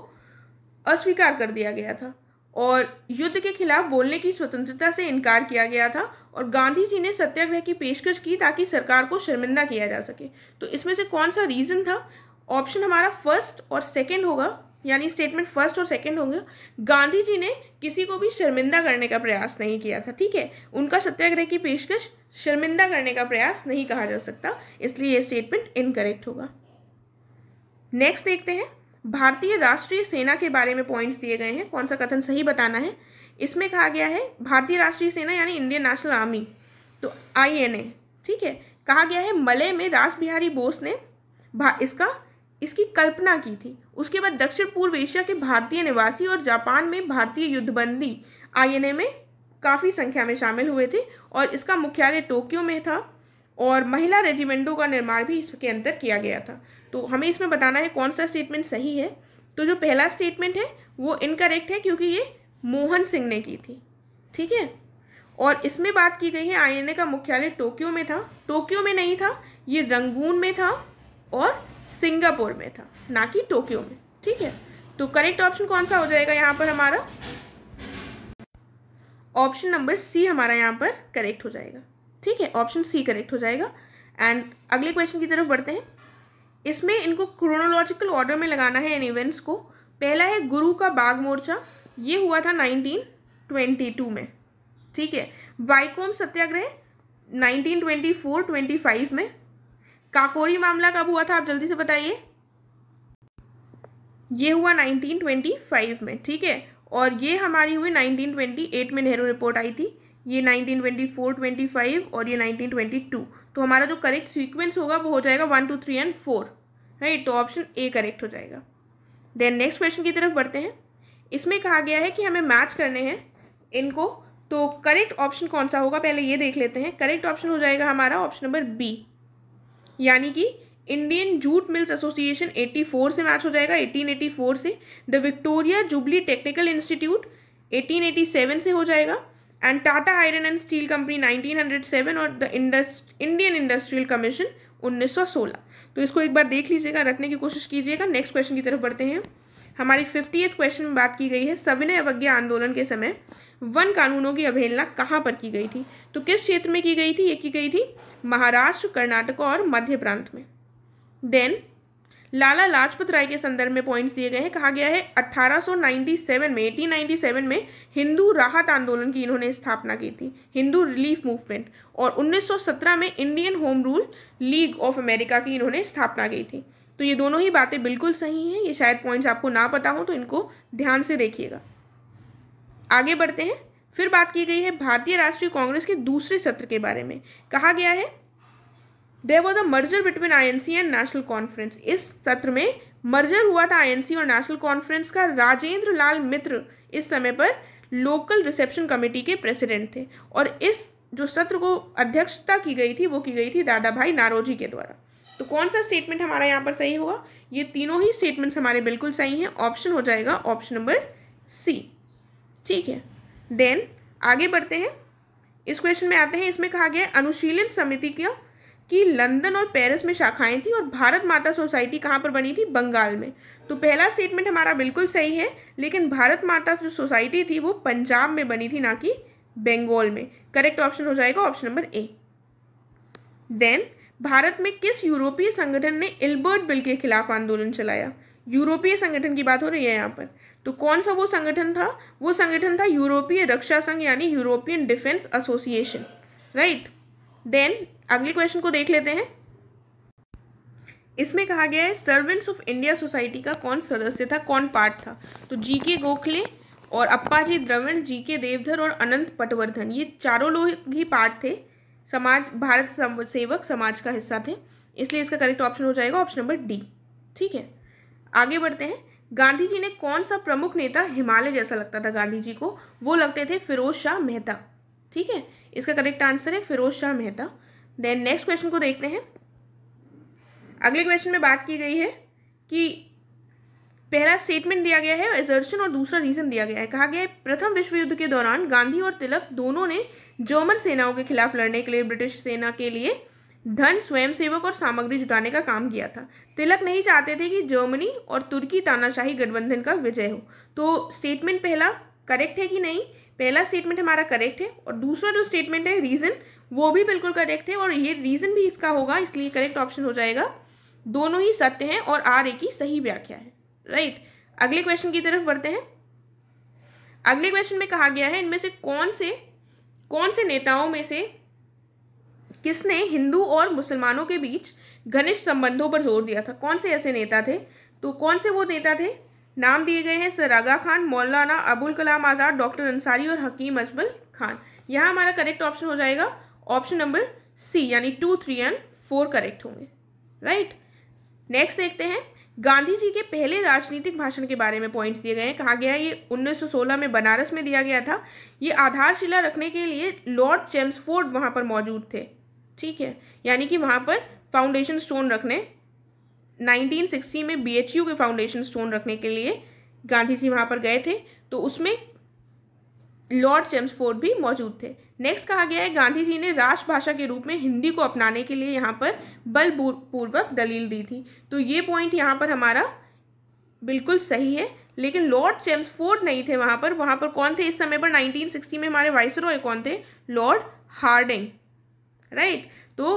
अस्वीकार कर दिया गया था और युद्ध के खिलाफ बोलने की स्वतंत्रता से इनकार किया गया था और गांधी जी ने सत्याग्रह की पेशकश की ताकि सरकार को शर्मिंदा किया जा सके तो इसमें से कौन सा रीज़न था ऑप्शन हमारा फर्स्ट और सेकंड होगा यानी स्टेटमेंट फर्स्ट और सेकंड होंगे गांधी जी ने किसी को भी शर्मिंदा करने का प्रयास नहीं किया था ठीक है उनका सत्याग्रह की पेशकश शर्मिंदा करने का प्रयास नहीं कहा जा सकता इसलिए ये स्टेटमेंट इनकरेक्ट होगा नेक्स्ट देखते हैं भारतीय राष्ट्रीय सेना के बारे में पॉइंट्स दिए गए हैं कौन सा कथन सही बताना है इसमें कहा गया है भारतीय राष्ट्रीय सेना यानी इंडियन नेशनल आर्मी तो आई एन ए ठीक है कहा गया है मलय में राज बिहारी बोस ने इसका इसकी कल्पना की थी उसके बाद दक्षिण पूर्व एशिया के भारतीय निवासी और जापान में भारतीय युद्धबंदी आई एन ए में काफ़ी संख्या में शामिल हुए थे और इसका मुख्यालय टोक्यो में था और महिला रेजिमेंटों का निर्माण भी इसके अंदर किया गया था तो हमें इसमें बताना है कौन सा स्टेटमेंट सही है तो जो पहला स्टेटमेंट है वो इनकरेक्ट है क्योंकि ये मोहन सिंह ने की थी ठीक है और इसमें बात की गई है आईएनए का मुख्यालय टोक्यो में था टोक्यो में नहीं था ये रंगून में था और सिंगापुर में था ना कि टोक्यो में ठीक है तो करेक्ट ऑप्शन कौन सा हो जाएगा यहाँ पर हमारा ऑप्शन नंबर सी हमारा यहाँ पर करेक्ट हो जाएगा ठीक है ऑप्शन सी करेक्ट हो जाएगा एंड अगले क्वेश्चन की तरफ बढ़ते हैं इसमें इनको क्रोनोलॉजिकल ऑर्डर में लगाना है इन इवेंट्स को पहला है गुरु का बाग मोर्चा ये हुआ था 1922 में ठीक है वाइकोम सत्याग्रह 1924-25 में काकोरी मामला कब हुआ था आप जल्दी से बताइए ये हुआ 1925 में ठीक है और ये हमारी हुई 1928 में नेहरू रिपोर्ट आई थी ये 1924 25 और ये 1922 तो हमारा जो करेक्ट सीक्वेंस होगा वो हो जाएगा one two three and four right तो ऑप्शन ए करेक्ट हो जाएगा देन नेक्स्ट क्वेश्चन की तरफ बढ़ते हैं इसमें कहा गया है कि हमें मैच करने हैं इनको तो करेक्ट ऑप्शन कौन सा होगा पहले ये देख लेते हैं करेक्ट ऑप्शन हो जाएगा हमारा ऑप्शन नंबर बी यानी कि इंडियन जूट मिल्स एसोसिएशन 84 से मैच हो जाएगा 1884 से the Victoria jubilee technical institute 1887 से हो जाएगा and Tata iron and steel company 1907 और the indust Indian industrial commission 1916 तो इसको एक बार देख लीजिएगा रखने की कोशिश कीजिएगा नेक्स्ट क्वेश्चन की तरफ बढ़ते हैं हमारी फिफ्टी क्वेश्चन में बात की गई है सविनय अवज्ञा आंदोलन के समय वन कानूनों की अवहेलना कहाँ पर की गई थी तो किस क्षेत्र में की गई थी ये की गई थी महाराष्ट्र कर्नाटक और मध्य प्रांत में देन लाला लाजपत राय के संदर्भ में पॉइंट्स दिए गए हैं कहा गया है 1897 में 1897 में हिंदू राहत आंदोलन की इन्होंने स्थापना की थी हिंदू रिलीफ मूवमेंट और 1917 में Indian home rule league of America की इन्होंने स्थापना की थी तो ये दोनों ही बातें बिल्कुल सही हैं ये शायद पॉइंट्स आपको ना पता हो तो इनको ध्यान से देखिएगा आगे बढ़ते हैं फिर बात की गई है भारतीय राष्ट्रीय कांग्रेस के दूसरे सत्र के बारे में कहा गया है there was a merger between INC and national conference इस सत्र में मर्जर हुआ था आईएनसी और नेशनल कॉन्फ्रेंस का राजेंद्र लाल मित्र इस समय पर लोकल रिसेप्शन कमेटी के प्रेसिडेंट थे और इस जो सत्र को अध्यक्षता की गई थी वो की गई थी दादा भाई नारोजी के द्वारा तो कौन सा स्टेटमेंट हमारा यहाँ पर सही होगा ये तीनों ही स्टेटमेंट्स हमारे बिल्कुल सही हैं ऑप्शन हो जाएगा ऑप्शन नंबर सी ठीक है देन आगे बढ़ते हैं इस क्वेश्चन में आते हैं इसमें कहा गया अनुशीलन समिति का कि लंदन और पेरिस में शाखाएं थी और भारत माता सोसाइटी कहाँ पर बनी थी बंगाल में तो पहला स्टेटमेंट हमारा बिल्कुल सही है लेकिन भारत माता जो सोसाइटी थी वो पंजाब में बनी थी ना कि बंगाल में करेक्ट ऑप्शन हो जाएगा option number A then Bharat में किस यूरोपीय संगठन ने इल्बर्ट बिल के खिलाफ आंदोलन चलाया यूरोपीय संगठन की बात हो रही है यहाँ पर तो कौन सा वो संगठन था वो संगठन था यूरोपीय रक्षा संघ यानी European defence association right then अगले क्वेश्चन को देख लेते हैं इसमें कहा गया है सर्वेंट्स ऑफ इंडिया सोसाइटी का कौन सदस्य था कौन पार्ट था तो जी के गोखले और अप्पाजी द्रविण जी के देवधर और अनंत पटवर्धन ये चारों लोग ही पार्ट थे समाज भारत सेवक समाज का हिस्सा थे इसलिए इसका करेक्ट ऑप्शन हो जाएगा ऑप्शन नंबर डी ठीक है आगे बढ़ते हैं गांधी जी ने कौन सा प्रमुख नेता हिमालय जैसा लगता था गांधी जी को वो लगते थे फिरोज शाह मेहता ठीक है इसका करेक्ट आंसर है Firoz Shah Mehta then next question को देखते हैं अगले क्वेश्चन में बात की गई है कि पहला स्टेटमेंट दिया गया है एजर्शन और दूसरा रीजन दिया गया है कहा गया है प्रथम विश्व युद्ध के दौरान गांधी और तिलक दोनों ने जर्मन सेनाओं के खिलाफ लड़ने के लिए ब्रिटिश सेना के लिए धन स्वयंसेवक और सामग्री जुटाने का काम किया था तिलक नहीं चाहते थे कि जर्मनी और तुर्की तानाशाही गठबंधन का विजय हो तो स्टेटमेंट पहला करेक्ट है कि नहीं पहला स्टेटमेंट हमारा करेक्ट है और दूसरा जो स्टेटमेंट है रीज़न वो भी बिल्कुल करेक्ट है और ये रीज़न भी इसका होगा इसलिए करेक्ट ऑप्शन हो जाएगा दोनों ही सत्य हैं और आर ए की सही व्याख्या है राइट अगले क्वेश्चन की तरफ बढ़ते हैं अगले क्वेश्चन में कहा गया है इनमें से कौन से कौन से नेताओं में से किसने हिंदू और मुसलमानों के बीच घनिष्ठ संबंधों पर जोर दिया था कौन से ऐसे नेता थे तो कौन से वो नेता थे नाम दिए गए हैं सर आगा खान मौलाना अबुल कलाम आज़ाद डॉक्टर अंसारी और हकीम अजमल खान यहाँ हमारा करेक्ट ऑप्शन हो जाएगा ऑप्शन नंबर सी यानी two three and four correct होंगे राइट नेक्स्ट देखते हैं गांधी जी के पहले राजनीतिक भाषण के बारे में पॉइंट्स दिए गए हैं कहा गया है ये 1916 में बनारस में दिया गया था ये आधारशिला रखने के लिए लॉर्ड चेम्सफोर्ड वहाँ पर मौजूद थे ठीक है यानी कि वहाँ पर फाउंडेशन स्टोन रखने 1960 में बीएचयू के फाउंडेशन स्टोन रखने के लिए गांधी जी वहाँ पर गए थे तो उसमें लॉर्ड चेम्सफोर्ड भी मौजूद थे नेक्स्ट कहा गया है गांधी जी ने राष्ट्रभाषा के रूप में हिंदी को अपनाने के लिए यहाँ पर बलपूर्वक दलील दी थी तो ये पॉइंट यहाँ पर हमारा बिल्कुल सही है लेकिन लॉर्ड चेम्सफोर्ड नहीं थे वहाँ पर वहाँ पर कौन थे इस समय पर 1960 में हमारे रॉय कौन थे लॉर्ड हार्डिंग राइट तो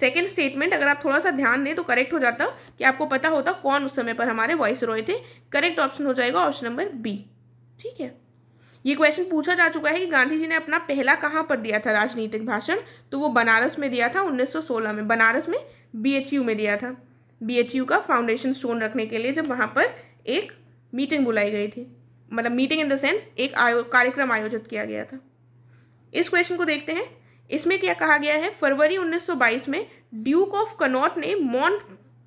सेकेंड स्टेटमेंट अगर आप थोड़ा सा ध्यान दें तो करेक्ट हो जाता कि आपको पता होता कौन उस समय पर हमारे वॉइस रॉय थे करेक्ट ऑप्शन हो जाएगा ऑप्शन नंबर बी ठीक है ये क्वेश्चन पूछा जा चुका है कि गांधी जी ने अपना पहला कहाँ पर दिया था राजनीतिक भाषण तो वो बनारस में दिया था 1916 में बनारस में बी में दिया था बी का फाउंडेशन स्टोन रखने के लिए जब वहाँ पर एक मीटिंग बुलाई गई थी मतलब मीटिंग इन द सेंस एक आयो कार्यक्रम आयोजित किया गया था इस क्वेश्चन को देखते हैं इसमें क्या कहा गया है फरवरी 1922 में ड्यूक ऑफ कनॉट ने मॉन्ट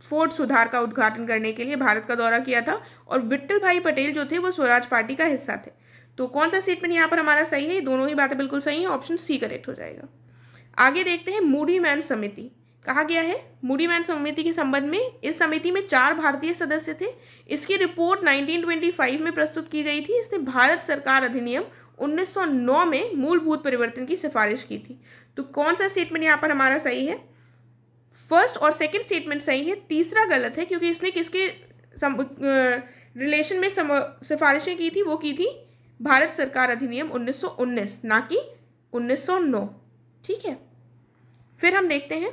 फोर्ट सुधार का उद्घाटन करने के लिए भारत का दौरा किया था और विट्ठल भाई पटेल जो थे वो स्वराज पार्टी का हिस्सा थे तो कौन सा स्टेटमेंट यहाँ पर हमारा सही है दोनों ही बातें बिल्कुल सही हैं ऑप्शन सी करेक्ट हो जाएगा आगे देखते हैं मूडी मैन समिति कहा गया है मूडी मैन समिति के संबंध में इस समिति में चार भारतीय सदस्य थे इसकी रिपोर्ट 1925 में प्रस्तुत की गई थी इसने भारत सरकार अधिनियम 1909 में मूलभूत परिवर्तन की सिफारिश की थी तो कौन सा स्टेटमेंट यहाँ पर हमारा सही है फर्स्ट और सेकंड स्टेटमेंट सही है तीसरा गलत है क्योंकि इसने किसके रिलेशन में सिफारिशें की थी वो की थी भारत सरकार अधिनियम 1919 ना कि 1909 ठीक है फिर हम देखते हैं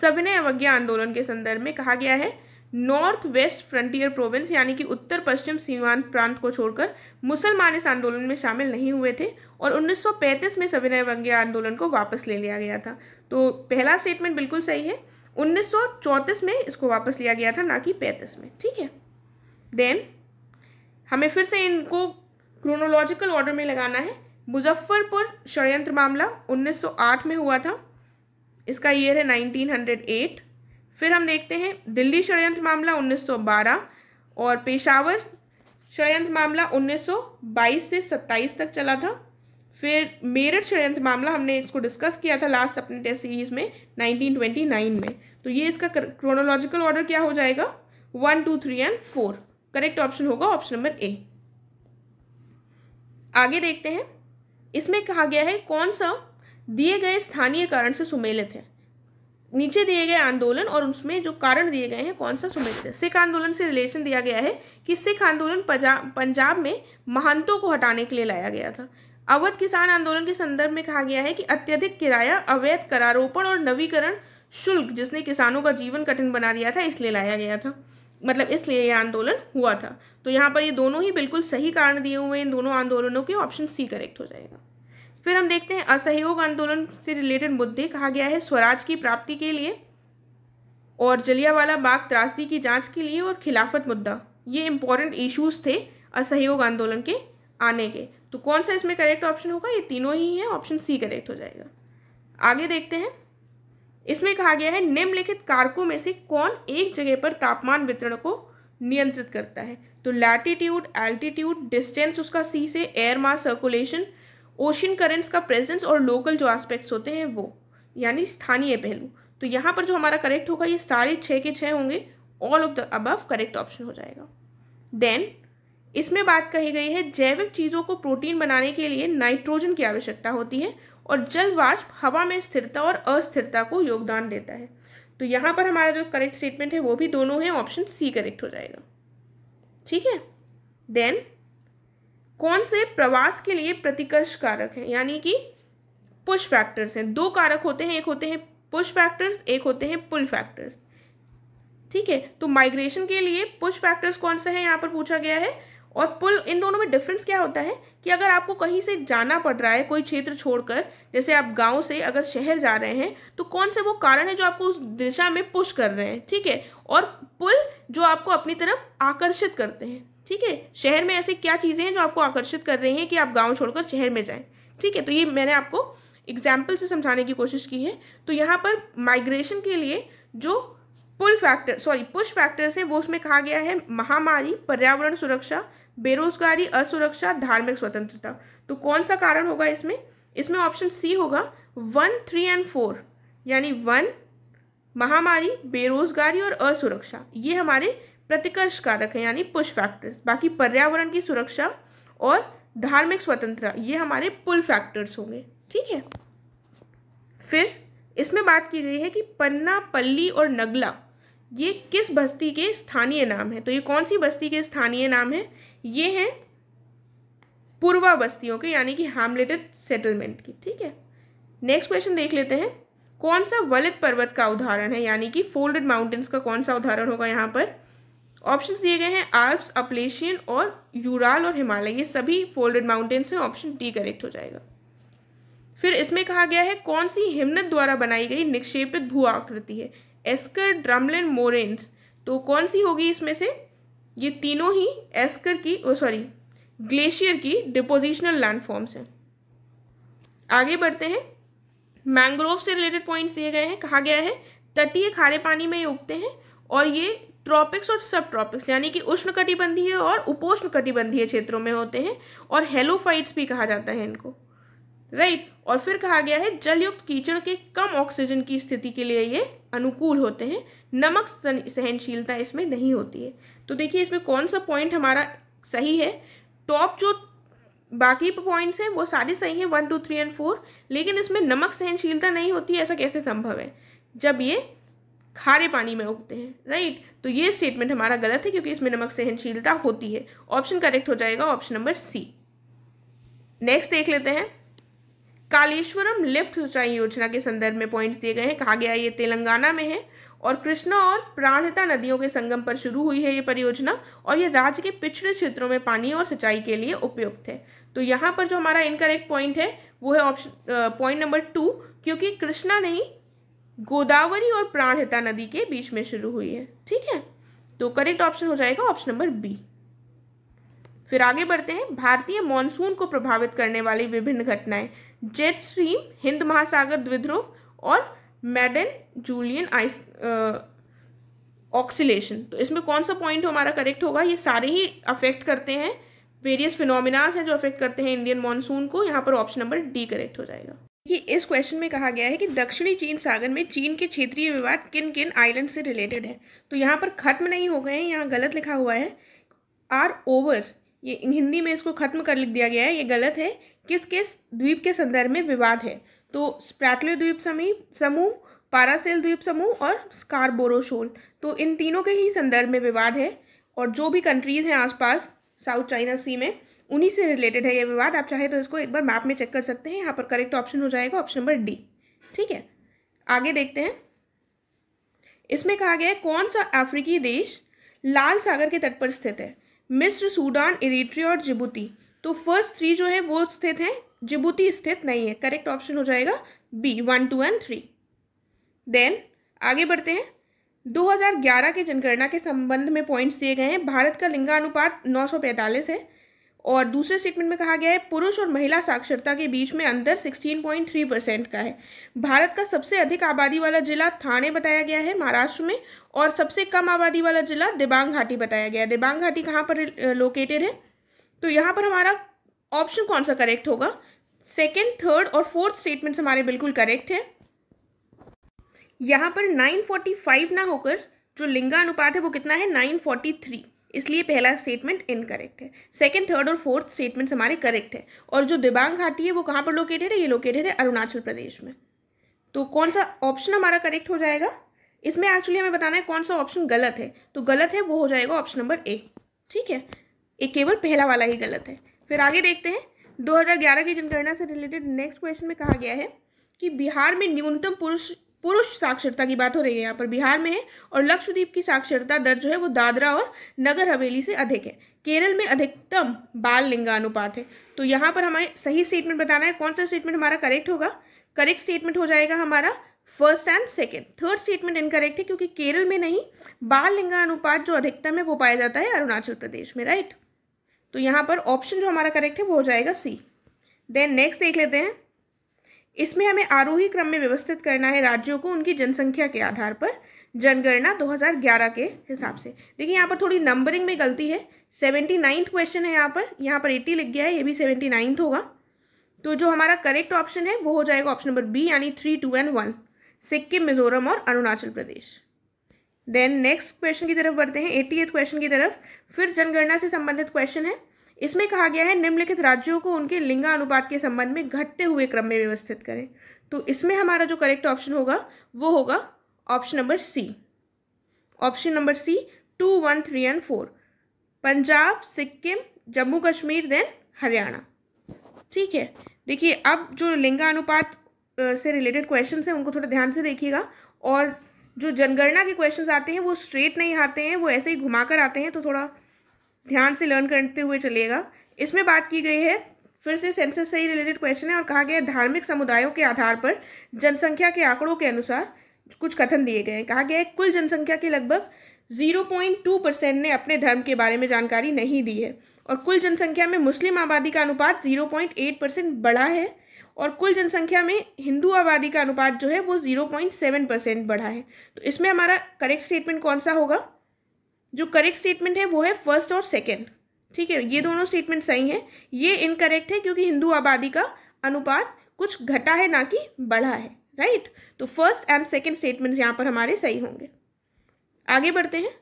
सविनय अवज्ञा आंदोलन के संदर्भ में कहा गया है नॉर्थ वेस्ट फ्रंटियर प्रोविंस यानी कि उत्तर पश्चिम सीमांत प्रांत को छोड़कर मुसलमान इस आंदोलन में शामिल नहीं हुए थे और 1935 में सविनय अवज्ञा आंदोलन को वापस ले लिया गया था तो पहला स्टेटमेंट बिल्कुल सही है उन्नीस में इसको वापस लिया गया था ना कि पैंतीस में ठीक है देन हमें फिर से इनको क्रोनोलॉजिकल ऑर्डर में लगाना है मुजफ्फरपुर षडयंत्र मामला 1908 में हुआ था इसका ईयर है 1908 फिर हम देखते हैं दिल्ली षडयंत्र मामला 1912 और पेशावर षडयंत्र मामला 1922 से 27 तक चला था फिर मेरठ षडयंत्र मामला हमने इसको डिस्कस किया था लास्ट अपने टेस्ट सीरीज में 1929 में तो ये इसका क्रोनोलॉजिकल ऑर्डर क्या हो जाएगा one two three and four correct option होगा ऑप्शन नंबर ए आगे देखते हैं इसमें कहा गया है कौन सा दिए गए स्थानीय कारण से सुमेलित है नीचे दिए गए आंदोलन और उसमें जो कारण दिए गए हैं कौन सा सुमेलित है सिख आंदोलन से रिलेशन दिया गया है कि सिख आंदोलन पंजाब में महंतों को हटाने के लिए लाया गया था अवध किसान आंदोलन के संदर्भ में कहा गया है कि अत्यधिक किराया अवैध करारोपण और नवीकरण शुल्क जिसने किसानों का जीवन कठिन बना दिया था इसलिए लाया गया था मतलब इसलिए यह आंदोलन हुआ था तो यहाँ पर ये दोनों ही बिल्कुल सही कारण दिए हुए हैं इन दोनों आंदोलनों के ऑप्शन सी करेक्ट हो जाएगा फिर हम देखते हैं असहयोग आंदोलन से रिलेटेड मुद्दे कहा गया है स्वराज की प्राप्ति के लिए और जलियावाला बाग त्रासदी की जांच के लिए और खिलाफत मुद्दा ये इंपॉर्टेंट इश्यूज थे असहयोग आंदोलन के आने के तो कौन सा इसमें करेक्ट ऑप्शन होगा ये तीनों ही है ऑप्शन सी करेक्ट हो जाएगा आगे देखते हैं इसमें कहा गया है निम्नलिखित कारकों में से कौन एक जगह पर तापमान वितरण को नियंत्रित करता है तो लैटिट्यूड एल्टीट्यूड डिस्टेंस उसका सी से air mass circulation ocean currents का प्रेजेंस और लोकल जो एस्पेक्ट्स होते हैं वो यानी स्थानीय पहलू तो यहाँ पर जो हमारा करेक्ट होगा ये सारे छः के छः होंगे all of the above correct option हो जाएगा देन इसमें बात कही गई है जैविक चीज़ों को प्रोटीन बनाने के लिए नाइट्रोजन की आवश्यकता होती है और जल वाष्प हवा में स्थिरता और अस्थिरता को योगदान देता है तो यहाँ पर हमारा जो करेक्ट स्टेटमेंट है वो भी दोनों है ऑप्शन सी करेक्ट हो जाएगा ठीक है देन कौन से प्रवास के लिए प्रतिकर्ष कारक हैं यानी कि पुश फैक्टर्स हैं दो कारक होते हैं एक होते हैं पुश फैक्टर्स एक होते हैं पुल फैक्टर्स ठीक है तो माइग्रेशन के लिए पुश फैक्टर्स कौन सा है यहाँ पर पूछा गया है और पुल इन दोनों में डिफरेंस क्या होता है कि अगर आपको कहीं से जाना पड़ रहा है कोई क्षेत्र छोड़कर जैसे आप गांव से अगर शहर जा रहे हैं तो कौन से वो कारण है जो आपको उस दिशा में पुश कर रहे हैं ठीक है और पुल जो आपको अपनी तरफ आकर्षित करते हैं ठीक है शहर में ऐसे क्या चीज़ें हैं जो आपको आकर्षित कर रही हैं कि आप गाँव छोड़कर शहर में जाएँ ठीक है तो ये मैंने आपको एग्जाम्पल से समझाने की कोशिश की है तो यहाँ पर माइग्रेशन के लिए जो pull factor sorry push factors हैं वो उसमें कहा गया है महामारी पर्यावरण सुरक्षा बेरोजगारी असुरक्षा धार्मिक स्वतंत्रता तो कौन सा कारण होगा इसमें इसमें ऑप्शन सी होगा वन थ्री एंड फोर यानी वन महामारी बेरोजगारी और असुरक्षा ये हमारे प्रतिकर्ष कारक हैं यानी पुश फैक्टर्स बाकी पर्यावरण की सुरक्षा और धार्मिक स्वतंत्रता ये हमारे पुल फैक्टर्स होंगे ठीक है फिर इसमें बात की गई है कि पन्ना पल्ली और नगला ये किस बस्ती के स्थानीय नाम है तो ये कौन सी बस्ती के स्थानीय नाम है ये हैं पूर्वा बस्तियों के यानी कि हामलेटेड सेटलमेंट की ठीक है नेक्स्ट क्वेश्चन देख लेते हैं कौन सा वलित पर्वत का उदाहरण है यानी कि फोल्डेड माउंटेन्स का कौन सा उदाहरण होगा यहाँ पर ऑप्शन दिए गए हैं आल्प्स अपलेशियन और यूराल और हिमालय ये सभी फोल्डेड माउंटेन्स हैं ऑप्शन डी करेक्ट हो जाएगा फिर इसमें कहा गया है कौन सी हिमनत द्वारा बनाई गई निक्षेपित भू आकृति है एस्कर ड्रमलिन मोरेन्स तो कौन सी होगी इसमें से ये तीनों ही एस्कर की ओ सॉरी ग्लेशियर की डिपोजिशनल लैंडफॉर्म्स हैं आगे बढ़ते हैं मैंग्रोव से रिलेटेड पॉइंट्स दिए गए हैं कहा गया है तटीय खारे पानी में ये उगते हैं और ये ट्रॉपिक्स और सब ट्रॉपिक्स यानी कि उष्ण कटिबंधीय और उपोष्ण कटिबंधीय क्षेत्रों में होते हैं और हेलोफाइट्स भी कहा जाता है इनको राइट right? और फिर कहा गया है जलयुक्त कीचड़ के कम ऑक्सीजन की स्थिति के लिए ये अनुकूल होते हैं नमक सहनशीलता इसमें नहीं होती है तो देखिए इसमें कौन सा पॉइंट हमारा सही है टॉप जो बाकी पॉइंट्स हैं वो सारे सही हैं one two three and four लेकिन इसमें नमक सहनशीलता नहीं होती ऐसा कैसे संभव है जब ये खारे पानी में उगते हैं राइट तो ये स्टेटमेंट हमारा गलत है क्योंकि इसमें नमक सहनशीलता होती है ऑप्शन करेक्ट हो जाएगा ऑप्शन नंबर सी नेक्स्ट देख लेते हैं कालेश्वरम लिफ्ट सिंचाई योजना के संदर्भ में पॉइंट्स दिए गए हैं कहा गया ये तेलंगाना में है और कृष्णा और प्राणहिता नदियों के संगम पर शुरू हुई है ये परियोजना और ये राज्य के पिछड़े क्षेत्रों में पानी और सिंचाई के लिए उपयुक्त है तो यहाँ पर जो हमारा इनकरेक्ट पॉइंट है वो है ऑप्शन पॉइंट नंबर टू क्योंकि कृष्णा नहीं गोदावरी और प्राणहिता नदी के बीच में शुरू हुई है ठीक है तो करेक्ट ऑप्शन हो जाएगा ऑप्शन नंबर बी फिर आगे बढ़ते हैं भारतीय मानसून को प्रभावित करने वाली विभिन्न घटनाएं जेट स्ट्रीम हिंद महासागर द्विध्रुव और मैडन जूलियन आइस ऑक्सीलेशन तो इसमें कौन सा पॉइंट हमारा करेक्ट होगा ये सारे ही अफेक्ट करते हैं वेरियस फिनोमिनाज हैं जो अफेक्ट करते हैं इंडियन मानसून को यहाँ पर ऑप्शन नंबर डी करेक्ट हो जाएगा ये इस क्वेश्चन में कहा गया है कि दक्षिणी चीन सागर में चीन के क्षेत्रीय विवाद किन किन आइलैंड से रिलेटेड है तो यहाँ पर खत्म नहीं हो गए हैं यहाँ गलत लिखा हुआ है आर ओवर ये हिंदी में इसको खत्म कर लिख दिया गया है ये गलत है किस किस द्वीप के संदर्भ में विवाद है तो स्प्रैटले द्वीप समीप समूह पारासेल द्वीप समूह और स्कारबोरोशोल तो इन तीनों के ही संदर्भ में विवाद है और जो भी कंट्रीज़ हैं आसपास साउथ चाइना सी में उन्हीं से रिलेटेड है ये विवाद आप चाहे तो इसको एक बार मैप में चेक कर सकते हैं यहाँ पर करेक्ट ऑप्शन हो जाएगा ऑप्शन नंबर डी ठीक है आगे देखते हैं इसमें कहा गया है कौन सा अफ्रीकी देश लाल सागर के तट पर स्थित है मिस्र सूडान इरिट्री और जिबूती तो फर्स्ट थ्री जो है वो स्थित हैं जिबूती स्थित नहीं है करेक्ट ऑप्शन हो जाएगा B one two and three then आगे बढ़ते हैं 2011 के जनगणना के संबंध में पॉइंट्स दिए गए हैं भारत का लिंगानुपात 945 है और दूसरे स्टेटमेंट में कहा गया है पुरुष और महिला साक्षरता के बीच में अंतर 16.3 परसेंट का है भारत का सबसे अधिक आबादी वाला जिला थाने बताया गया है महाराष्ट्र में और सबसे कम आबादी वाला जिला दिबांग घाटी बताया गया है दिबांग घाटी कहाँ पर लोकेटेड है तो यहाँ पर हमारा ऑप्शन कौन सा करेक्ट होगा सेकेंड थर्ड और फोर्थ स्टेटमेंट्स हमारे बिल्कुल करेक्ट हैं यहाँ पर 945 ना होकर जो लिंगानुपात है वो कितना है 943 इसलिए पहला स्टेटमेंट इनकरेक्ट है सेकेंड थर्ड और फोर्थ स्टेटमेंट्स हमारे करेक्ट है और जो दिबांग घाटी है वो कहाँ पर लोकेटेड है ये लोकेटेड है अरुणाचल प्रदेश में तो कौन सा ऑप्शन हमारा करेक्ट हो जाएगा इसमें एक्चुअली हमें बताना है कौन सा ऑप्शन गलत है तो गलत है वो हो जाएगा ऑप्शन नंबर ए ठीक है ये केवल पहला वाला ही गलत है फिर आगे देखते हैं 2011 की जनगणना से रिलेटेड नेक्स्ट क्वेश्चन में कहा गया है कि बिहार में न्यूनतम पुरुष पुरुष साक्षरता की बात हो रही है यहाँ पर बिहार में है और लक्षद्वीप की साक्षरता दर जो है वो दादरा और नगर हवेली से अधिक है केरल में अधिकतम बाल लिंगानुपात है तो यहाँ पर हमें सही स्टेटमेंट बताना है कौन सा स्टेटमेंट हमारा करेक्ट होगा करेक्ट स्टेटमेंट हो जाएगा हमारा first and second third statement incorrect है क्योंकि केरल में नहीं बाल लिंगानुपात जो अधिकतम है वो पाया जाता है अरुणाचल प्रदेश में राइट तो यहाँ पर ऑप्शन जो हमारा करेक्ट है वो हो जाएगा सी देन नेक्स्ट देख लेते हैं इसमें हमें आरोही क्रम में व्यवस्थित करना है राज्यों को उनकी जनसंख्या के आधार पर जनगणना 2011 के हिसाब से देखिए यहाँ पर थोड़ी नंबरिंग में गलती है सेवेंटी नाइन्थ क्वेश्चन है यहाँ पर यहाँ पर एट्टी लिख गया है ये भी सेवेंटी नाइन्थ होगा तो जो हमारा करेक्ट ऑप्शन है वो हो जाएगा ऑप्शन नंबर बी यानी three two and one Sikkim Mizoram और Arunachal Pradesh then next question की तरफ बढ़ते हैं एटी क्वेश्चन की तरफ फिर जनगणना से संबंधित क्वेश्चन है इसमें कहा गया है निम्नलिखित राज्यों को उनके लिंगानुपात के संबंध में घटते हुए क्रम में व्यवस्थित करें तो इसमें हमारा जो करेक्ट ऑप्शन होगा वो होगा option number C option number C two one three and four Punjab Sikkim Jammu Kashmir then Haryana ठीक है देखिए अब जो लिंगानुपात से रिलेटेड क्वेश्चन हैं उनको थोड़ा ध्यान से देखिएगा और जो जनगणना के क्वेश्चंस आते हैं वो स्ट्रेट नहीं आते हैं वो ऐसे ही घुमा कर आते हैं तो थोड़ा ध्यान से लर्न करते हुए चलिएगा इसमें बात की गई है फिर से सेंसस से ही रिलेटेड क्वेश्चन है और कहा गया है धार्मिक समुदायों के आधार पर जनसंख्या के आंकड़ों के अनुसार कुछ कथन दिए गए हैं कहा गया है कुल जनसंख्या के लगभग जीरो पॉइंट टू परसेंट ने अपने धर्म के बारे में जानकारी नहीं दी है और कुल जनसंख्या में मुस्लिम आबादी का अनुपात जीरो पॉइंट एट परसेंट बढ़ा है और कुल जनसंख्या में हिंदू आबादी का अनुपात जो है वो जीरो पॉइंट सेवन परसेंट बढ़ा है तो इसमें हमारा करेक्ट स्टेटमेंट कौन सा होगा जो करेक्ट स्टेटमेंट है वो है फर्स्ट और सेकेंड ठीक है ये दोनों स्टेटमेंट सही हैं ये इनकरेक्ट है क्योंकि हिंदू आबादी का अनुपात कुछ घटा है ना कि बढ़ा है राइट तो फर्स्ट एंड सेकेंड स्टेटमेंट्स यहाँ पर हमारे सही होंगे आगे बढ़ते हैं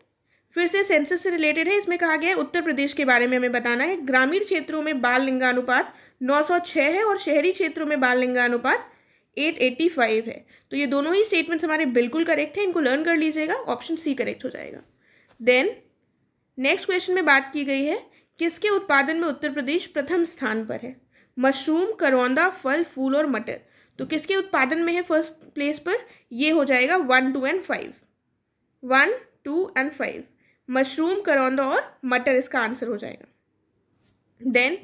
फिर से सेंसस से रिलेटेड है इसमें कहा गया है उत्तर प्रदेश के बारे में हमें बताना है ग्रामीण क्षेत्रों में बाल लिंगानुपात 906 है और शहरी क्षेत्रों में बाल लिंगानुपात 885 है तो ये दोनों ही स्टेटमेंट्स हमारे बिल्कुल करेक्ट हैं इनको लर्न कर लीजिएगा ऑप्शन सी करेक्ट हो जाएगा देन नेक्स्ट क्वेश्चन में बात की गई है किसके उत्पादन में उत्तर प्रदेश प्रथम स्थान पर है मशरूम करौंदा फल फूल और मटर तो किसके उत्पादन में है फर्स्ट प्लेस पर ये हो जाएगा one two and five one two and five mushroom करौंदा और मटर इसका आंसर हो जाएगा देन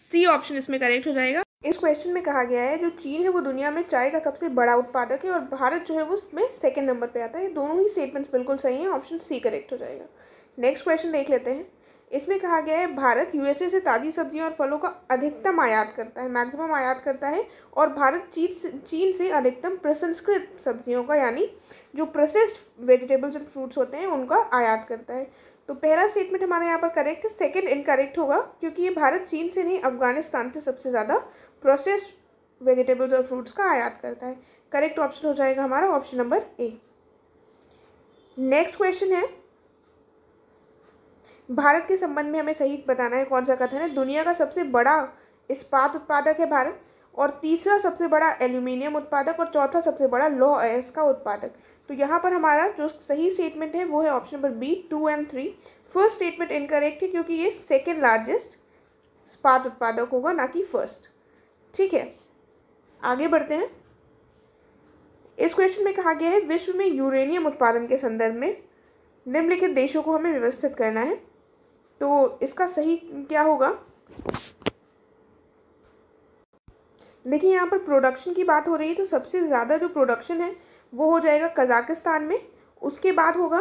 सी ऑप्शन इसमें करेक्ट हो जाएगा इस क्वेश्चन में कहा गया है जो चीन है वो दुनिया में चाय का सबसे बड़ा उत्पादक है और भारत जो है वो उसमें सेकेंड नंबर पे आता है दोनों ही स्टेटमेंट्स बिल्कुल सही हैं ऑप्शन सी करेक्ट हो जाएगा नेक्स्ट क्वेश्चन देख लेते हैं इसमें कहा गया है भारत यूएसए से ताज़ी सब्जियों और फलों का अधिकतम आयात करता है मैक्सिमम आयात करता है और भारत चीन चीन से अधिकतम प्रसंस्कृत सब्जियों का यानी जो प्रोसेस्ड वेजिटेबल्स एंड फ्रूट्स होते हैं उनका आयात करता है तो पहला स्टेटमेंट हमारे यहाँ पर करेक्ट है सेकेंड इनकरेक्ट होगा क्योंकि ये भारत चीन से नहीं अफगानिस्तान से सबसे ज़्यादा प्रोसेस्ड वेजिटेबल्स और फ्रूट्स का आयात करता है करेक्ट ऑप्शन हो जाएगा हमारा option number A next question है भारत के संबंध में हमें सही बताना है कौन सा कथन है दुनिया का सबसे बड़ा इस्पात उत्पादक है भारत और तीसरा सबसे बड़ा एल्यूमिनियम उत्पादक और चौथा सबसे बड़ा लौह अयस्क का उत्पादक तो यहाँ पर हमारा जो सही स्टेटमेंट है वो है option number B two and three first statement incorrect है क्योंकि ये सेकेंड लार्जेस्ट स्पात उत्पादक होगा ना कि फर्स्ट ठीक है आगे बढ़ते हैं इस क्वेश्चन में कहा गया है विश्व में यूरेनियम उत्पादन के संदर्भ में निम्नलिखित देशों को हमें व्यवस्थित करना है तो इसका सही क्या होगा देखिए यहाँ पर प्रोडक्शन की बात हो रही है तो सबसे ज़्यादा जो प्रोडक्शन है वो हो जाएगा कज़ाकिस्तान में उसके बाद होगा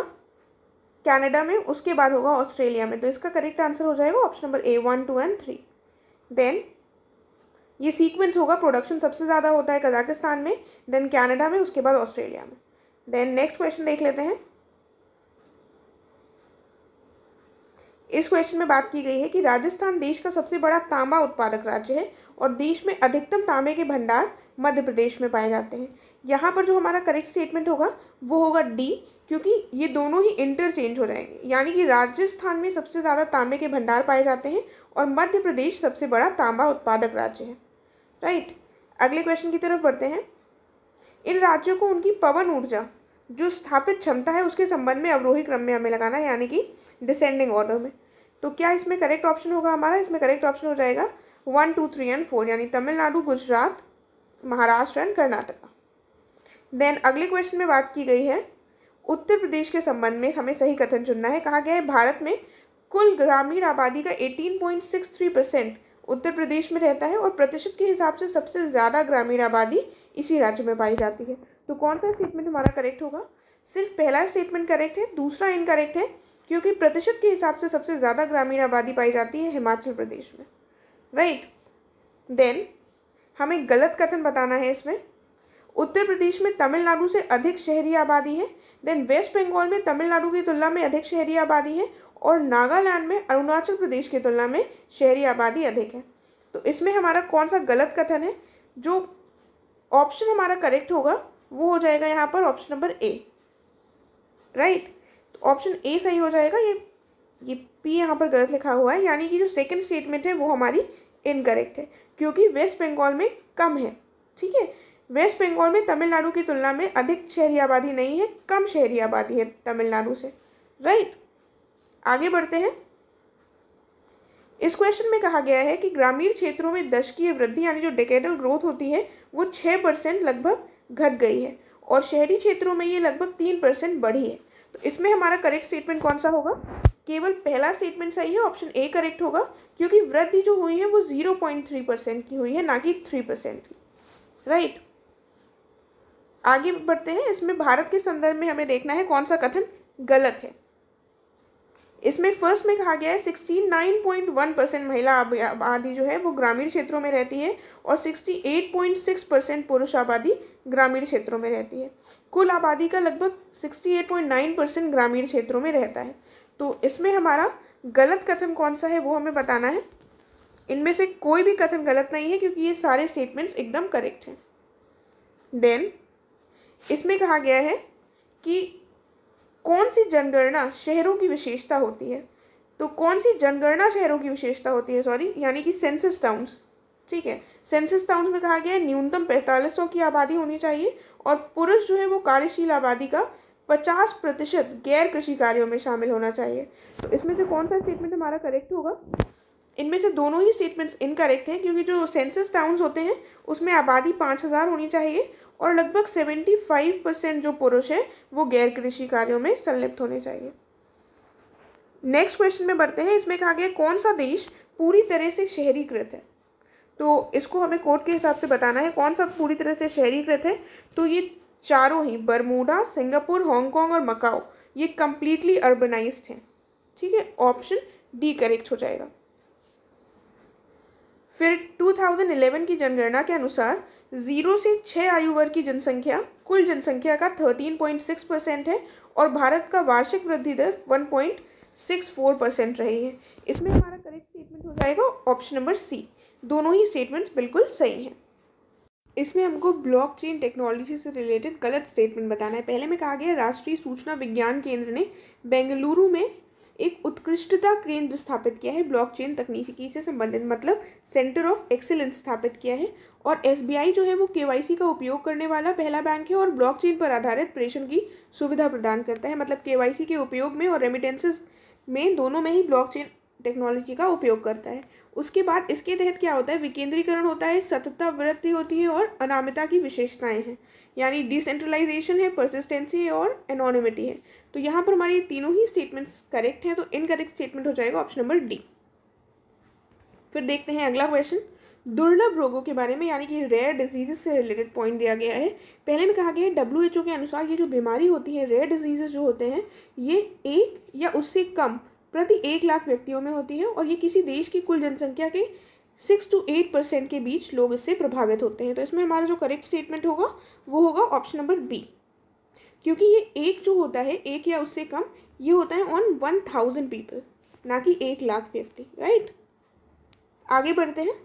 कैनेडा में उसके बाद होगा ऑस्ट्रेलिया में तो इसका करेक्ट आंसर हो जाएगा option number A one two and three then ये सीक्वेंस होगा प्रोडक्शन सबसे ज़्यादा होता है कज़ाकिस्तान में देन कैनेडा में उसके बाद ऑस्ट्रेलिया में देन नेक्स्ट क्वेश्चन देख लेते हैं इस क्वेश्चन में बात की गई है कि राजस्थान देश का सबसे बड़ा तांबा उत्पादक राज्य है और देश में अधिकतम तांबे के भंडार मध्य प्रदेश में पाए जाते हैं यहाँ पर जो हमारा करेक्ट स्टेटमेंट होगा वो होगा डी क्योंकि ये दोनों ही इंटरचेंज हो जाएंगे यानी कि राजस्थान में सबसे ज़्यादा तांबे के भंडार पाए जाते हैं और मध्य प्रदेश सबसे बड़ा तांबा उत्पादक राज्य है राइट अगले क्वेश्चन की तरफ बढ़ते हैं इन राज्यों को उनकी पवन ऊर्जा जो स्थापित क्षमता है उसके संबंध में अवरोही क्रम में हमें लगाना है यानी कि डिसेंडिंग ऑर्डर में तो क्या इसमें करेक्ट ऑप्शन होगा हमारा इसमें करेक्ट ऑप्शन हो जाएगा one two three and four यानी तमिलनाडु गुजरात महाराष्ट्र एंड कर्नाटका देन अगले क्वेश्चन में बात की गई है उत्तर प्रदेश के संबंध में हमें सही कथन चुनना है कहा गया है भारत में कुल ग्रामीण आबादी का 18.63 परसेंट उत्तर प्रदेश में रहता है और प्रतिशत के हिसाब से सबसे ज़्यादा ग्रामीण आबादी इसी राज्य में पाई जाती है तो कौन सा स्टेटमेंट हमारा करेक्ट होगा सिर्फ पहला स्टेटमेंट करेक्ट है दूसरा इनकरेक्ट है क्योंकि प्रतिशत के हिसाब से सबसे ज़्यादा ग्रामीण आबादी पाई जाती है हिमाचल प्रदेश में राइट right. देन हमें गलत कथन बताना है इसमें उत्तर प्रदेश में तमिलनाडु से अधिक शहरी आबादी है देन वेस्ट बंगाल में तमिलनाडु की तुलना में अधिक शहरी आबादी है और नागालैंड में अरुणाचल प्रदेश की तुलना में शहरी आबादी अधिक है तो इसमें हमारा कौन सा गलत कथन है जो ऑप्शन हमारा करेक्ट होगा वो हो जाएगा यहाँ पर ऑप्शन नंबर ए राइट तो ऑप्शन ए सही हो जाएगा ये ये पी यहाँ पर गलत लिखा हुआ है यानी कि जो सेकंड स्टेटमेंट है वो हमारी इनकरेक्ट है क्योंकि वेस्ट बंगाल में कम है ठीक है वेस्ट बंगाल में तमिलनाडु की तुलना में अधिक शहरी आबादी नहीं है कम शहरी आबादी है तमिलनाडु से राइट आगे बढ़ते हैं इस क्वेश्चन में कहा गया है कि ग्रामीण क्षेत्रों में दशकीय वृद्धि यानी जो डेकेडल ग्रोथ होती है वो छः परसेंट लगभग घट गई है और शहरी क्षेत्रों में ये लगभग तीन परसेंट बढ़ी है तो इसमें हमारा करेक्ट स्टेटमेंट कौन सा होगा केवल पहला स्टेटमेंट सही है ऑप्शन ए करेक्ट होगा क्योंकि वृद्धि जो हुई है वो जीरो पॉइंट थ्री परसेंट की हुई है ना कि थ्री परसेंट की राइट right. आगे बढ़ते हैं इसमें भारत के संदर्भ में हमें देखना है कौन सा कथन गलत है इसमें फर्स्ट में कहा गया है sixty nine point one percent महिला आबादी जो है वो ग्रामीण क्षेत्रों में रहती है और sixty eight point six percent पुरुष आबादी ग्रामीण क्षेत्रों में रहती है कुल आबादी का लगभग sixty eight point nine percent ग्रामीण क्षेत्रों में रहता है तो इसमें हमारा गलत कथन कौन सा है वो हमें बताना है इनमें से कोई भी कथन गलत नहीं है क्योंकि ये सारे स्टेटमेंट्स एकदम करेक्ट हैं देन इसमें कहा गया है कि कौन सी जनगणना शहरों की विशेषता होती है तो कौन सी जनगणना शहरों की विशेषता होती है सॉरी यानी कि सेंसस टाउन्स ठीक है सेंसस टाउन्स में कहा गया है न्यूनतम पैंतालीस सौ की आबादी होनी चाहिए और पुरुष जो है वो कार्यशील आबादी का पचास प्रतिशत गैर कृषि कार्यों में शामिल होना चाहिए तो इसमें से कौन सा स्टेटमेंट हमारा करेक्ट होगा इनमें से दोनों ही स्टेटमेंट्स इनकरेक्ट हैं क्योंकि जो सेंसस टाउन्स होते हैं उसमें आबादी पाँच हज़ार होनी चाहिए और लगभग 75 परसेंट जो पुरुष हैं वो गैर कृषि कार्यों में संलिप्त होने चाहिए नेक्स्ट क्वेश्चन में बढ़ते हैं इसमें कहा गया कौन सा देश पूरी तरह से शहरीकृत है तो इसको हमें कोर्ट के हिसाब से बताना है कौन सा पूरी तरह से शहरीकृत है तो ये चारों ही बरमूडा सिंगापुर हांगकॉन्ग और मकाओ ये कम्प्लीटली अर्बनाइज हैं ठीक है ऑप्शन डी करेक्ट हो जाएगा फिर 2011 की जनगणना के अनुसार जीरो से छः आयु वर्ग की जनसंख्या कुल जनसंख्या का थर्टीन पॉइंट सिक्स परसेंट है और भारत का वार्षिक वृद्धि दर one point six four percent रही है इसमें हमारा करेक्ट स्टेटमेंट हो जाएगा ऑप्शन नंबर सी दोनों ही स्टेटमेंट्स बिल्कुल सही हैं इसमें हमको ब्लॉकचेन टेक्नोलॉजी से रिलेटेड गलत स्टेटमेंट बताना है पहले में कहा गया राष्ट्रीय सूचना विज्ञान केंद्र ने बेंगलुरु में एक उत्कृष्टता केंद्र स्थापित किया है ब्लॉकचेन तकनीकी से संबंधित मतलब सेंटर ऑफ एक्सीलेंस स्थापित किया है और एस जो है वो के का उपयोग करने वाला पहला बैंक है और ब्लॉकचेन पर आधारित प्रेषण की सुविधा प्रदान करता है मतलब के के उपयोग में और रेमिटेंसेस में दोनों में ही ब्लॉकचेन टेक्नोलॉजी का उपयोग करता है उसके बाद इसके तहत क्या होता है विकेंद्रीकरण होता है सततता वृद्धि होती है और अनामिता की विशेषताएं हैं यानी डिसेंट्रलाइजेशन है परसिस्टेंसी है और एनोनिमिटी है तो यहाँ पर हमारे तीनों ही स्टेटमेंट्स करेक्ट हैं तो इनकरेक्ट स्टेटमेंट हो जाएगा ऑप्शन नंबर डी फिर देखते हैं अगला क्वेश्चन दुर्लभ रोगों के बारे में यानी कि रेयर डिजीज़ से रिलेटेड पॉइंट दिया गया है पहले में कहा गया है डब्ल्यू एच ओ के अनुसार ये जो बीमारी होती है रेयर डिजीज़ जो होते हैं ये एक या उससे कम प्रति एक लाख व्यक्तियों में होती है और ये किसी देश की कुल जनसंख्या के सिक्स टू एट परसेंट के बीच लोग इससे प्रभावित होते हैं तो इसमें हमारा जो करेक्ट स्टेटमेंट होगा वो होगा ऑप्शन नंबर बी क्योंकि ये एक जो होता है एक या उससे कम ये होता है ऑन वन थाउजेंड पीपल ना कि एक लाख व्यक्ति राइट आगे बढ़ते हैं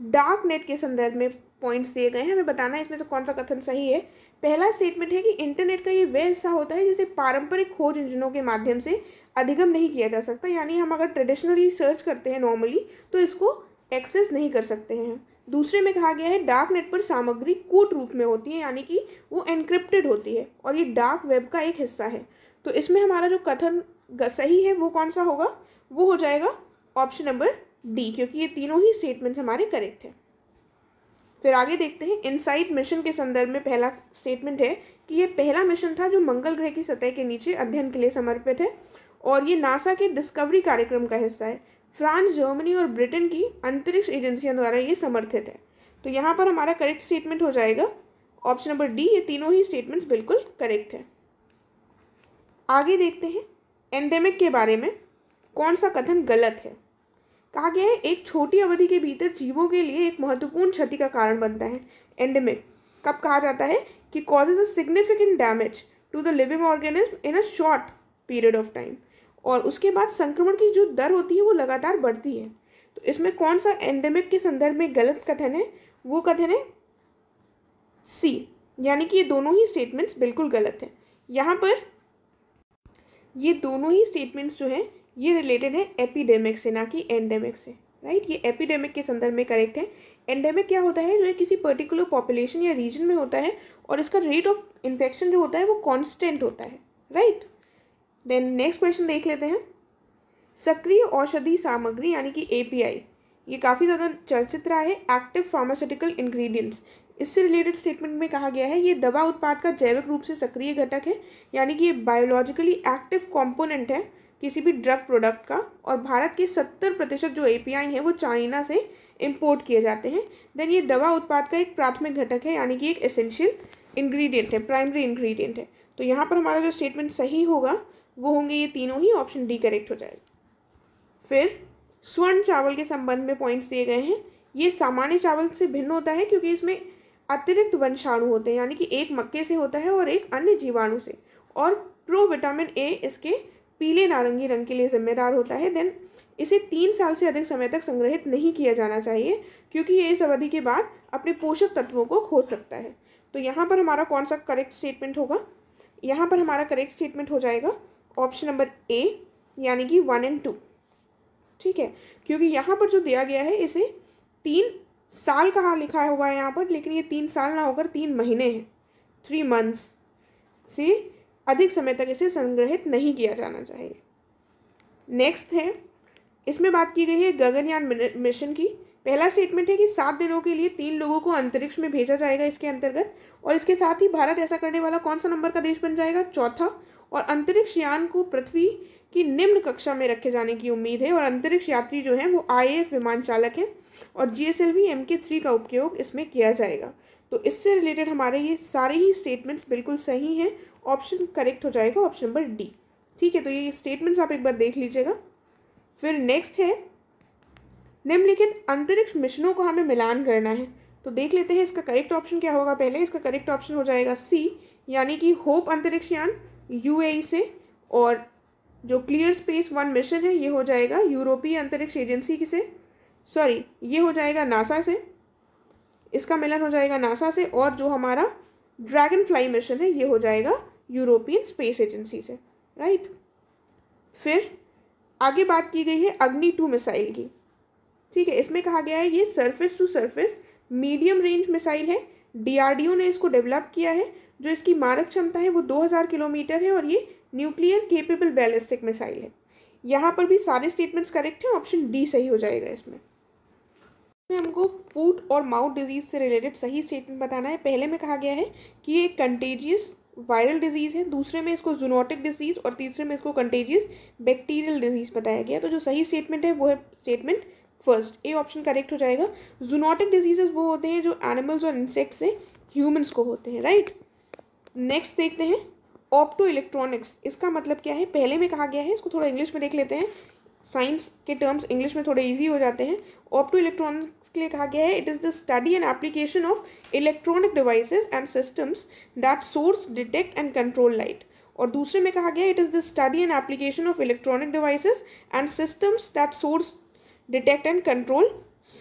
डार्क नेट के संदर्भ में पॉइंट्स दिए गए हैं हमें बताना है इसमें से तो कौन सा कथन सही है पहला स्टेटमेंट है कि इंटरनेट का ये वह हिस्सा होता है जिसे पारंपरिक खोज इंजनों के माध्यम से अधिगम नहीं किया जा सकता यानी हम अगर ट्रेडिशनली सर्च करते हैं नॉर्मली तो इसको एक्सेस नहीं कर सकते हैं दूसरे में कहा गया है डार्क नेट पर सामग्री कूट रूप में होती है यानी कि वो एनक्रिप्टेड होती है और ये डार्क वेब का एक हिस्सा है तो इसमें हमारा जो कथन सही है वो कौन सा होगा वो हो जाएगा ऑप्शन नंबर डी क्योंकि ये तीनों ही स्टेटमेंट्स हमारे करेक्ट हैं फिर आगे देखते हैं इनसाइट मिशन के संदर्भ में पहला स्टेटमेंट है कि ये पहला मिशन था जो मंगल ग्रह की सतह के नीचे अध्ययन के लिए समर्पित है और ये नासा के डिस्कवरी कार्यक्रम का हिस्सा है फ्रांस जर्मनी और ब्रिटेन की अंतरिक्ष एजेंसियों द्वारा ये समर्थित है तो यहाँ पर हमारा करेक्ट स्टेटमेंट हो जाएगा ऑप्शन नंबर डी ये तीनों ही स्टेटमेंट्स बिल्कुल करेक्ट हैं आगे देखते हैं एंडेमिक के बारे में कौन सा कथन गलत है कहा गया है एक छोटी अवधि के भीतर जीवों के लिए एक महत्वपूर्ण क्षति का कारण बनता है एंडेमिक कब कहा जाता है कि causes a significant damage to the living organism in a short period of time और उसके बाद संक्रमण की जो दर होती है वो लगातार बढ़ती है तो इसमें कौन सा एंडेमिक के संदर्भ में गलत कथन है वो कथन है सी यानी कि ये दोनों ही स्टेटमेंट्स बिल्कुल गलत हैं यहाँ पर ये दोनों ही स्टेटमेंट्स जो हैं ये रिलेटेड है एपिडेमिक से ना कि एंडेमिक से राइट ये एपिडेमिक के संदर्भ में करेक्ट है एंडेमिक क्या होता है जो किसी पर्टिकुलर पॉपुलेशन या रीजन में होता है और इसका रेट ऑफ इन्फेक्शन जो होता है वो कॉन्स्टेंट होता है राइट देन नेक्स्ट क्वेश्चन देख लेते हैं सक्रिय औषधि सामग्री यानी कि ए ये काफ़ी ज़्यादा चर्चित रहा है एक्टिव फार्मास्यूटिकल इंग्रेडिएंट्स इससे रिलेटेड स्टेटमेंट में कहा गया है ये दवा उत्पाद का जैविक रूप से सक्रिय घटक है यानी कि ये बायोलॉजिकली एक्टिव कॉम्पोनेंट है किसी भी ड्रग प्रोडक्ट का और भारत के सत्तर प्रतिशत जो ए पी आई हैं वो चाइना से इम्पोर्ट किए जाते हैं देन ये दवा उत्पाद का एक प्राथमिक घटक है यानी कि एक एसेंशियल इंग्रेडिएंट है प्राइमरी इंग्रेडिएंट है तो यहाँ पर हमारा जो स्टेटमेंट सही होगा वो होंगे ये तीनों ही ऑप्शन डी करेक्ट हो जाएगा फिर स्वर्ण चावल के संबंध में पॉइंट्स दिए गए हैं ये सामान्य चावल से भिन्न होता है क्योंकि इसमें अतिरिक्त वंशाणु होते हैं यानी कि एक मक्के से होता है और एक अन्य जीवाणु से और प्रो विटामिन ए इसके पीले नारंगी रंग के लिए जिम्मेदार होता है देन इसे तीन साल से अधिक समय तक संग्रहित नहीं किया जाना चाहिए क्योंकि ये इस अवधि के बाद अपने पोषक तत्वों को खो सकता है तो यहाँ पर हमारा कौन सा करेक्ट स्टेटमेंट होगा यहाँ पर हमारा करेक्ट स्टेटमेंट हो जाएगा ऑप्शन नंबर ए यानी कि वन एंड टू ठीक है क्योंकि यहाँ पर जो दिया गया है इसे तीन साल कहाँ लिखा हुआ है यहाँ पर लेकिन ये तीन साल ना होकर तीन महीने हैं थ्री मंथ्स से अधिक समय तक इसे संग्रहित नहीं किया जाना चाहिए नेक्स्ट है इसमें बात की गई है गगनयान मिशन की पहला स्टेटमेंट है कि सात दिनों के लिए तीन लोगों को अंतरिक्ष में भेजा जाएगा इसके अंतर्गत और इसके साथ ही भारत ऐसा करने वाला कौन सा नंबर का देश बन जाएगा चौथा और अंतरिक्ष यान को पृथ्वी की निम्न कक्षा में रखे जाने की उम्मीद है और अंतरिक्ष यात्री जो हैं वो आई विमान चालक हैं और G S L V M K three का उपयोग इसमें किया जाएगा तो इससे रिलेटेड हमारे ये सारे ही स्टेटमेंट्स बिल्कुल सही हैं ऑप्शन करेक्ट हो जाएगा ऑप्शन नंबर डी ठीक है तो ये स्टेटमेंट्स आप एक बार देख लीजिएगा फिर नेक्स्ट है निम्नलिखित अंतरिक्ष मिशनों को हमें मिलान करना है तो देख लेते हैं इसका करेक्ट ऑप्शन क्या होगा पहले इसका करेक्ट ऑप्शन हो जाएगा सी यानी कि होप अंतरिक्ष यान यू e से और जो क्लियर स्पेस वन मिशन है ये हो जाएगा यूरोपीय अंतरिक्ष एजेंसी से सॉरी ये हो जाएगा नासा से इसका मिलन हो जाएगा नासा से और जो हमारा ड्रैगन फ्लाई मिशन है ये हो जाएगा यूरोपियन स्पेस एजेंसी से राइट फिर आगे बात की गई है अग्नि टू मिसाइल की ठीक है इसमें कहा गया है ये surface to surface medium range missile है डीआरडीओ ने इसको डेवलप किया है जो इसकी मारक क्षमता है वो 2000 किलोमीटर है और ये न्यूक्लियर केपेबल बैलिस्टिक मिसाइल है यहाँ पर भी सारे स्टेटमेंट्स करेक्ट हैं ऑप्शन डी सही हो जाएगा इसमें इसमें हमको फूट और माउथ डिजीज़ से रिलेटेड सही स्टेटमेंट बताना है पहले में कहा गया है कि ये कंटेजियस वायरल डिजीज़ है दूसरे में इसको जूनोटिक डिजीज़ और तीसरे में इसको कंटेजियस बैक्टीरियल डिजीज़ बताया गया तो जो सही स्टेटमेंट है वो है statement first A option correct हो जाएगा जूनोटिक डिजीजेज वो होते हैं जो एनिमल्स और इंसेक्ट्स से ह्यूमन्स को होते हैं राइट नेक्स्ट देखते हैं ऑप्टो इलेक्ट्रॉनिक्स इसका मतलब क्या है पहले में कहा गया है इसको थोड़ा इंग्लिश में देख लेते हैं साइंस के टर्म्स इंग्लिश में थोड़े इजी हो जाते हैं ऑप्टो इलेक्ट्रॉनिक्स के लिए कहा गया है it is the study and application of electronic devices and systems that source detect and control light और दूसरे में कहा गया it is the study and application of electronic devices and systems that source detect and control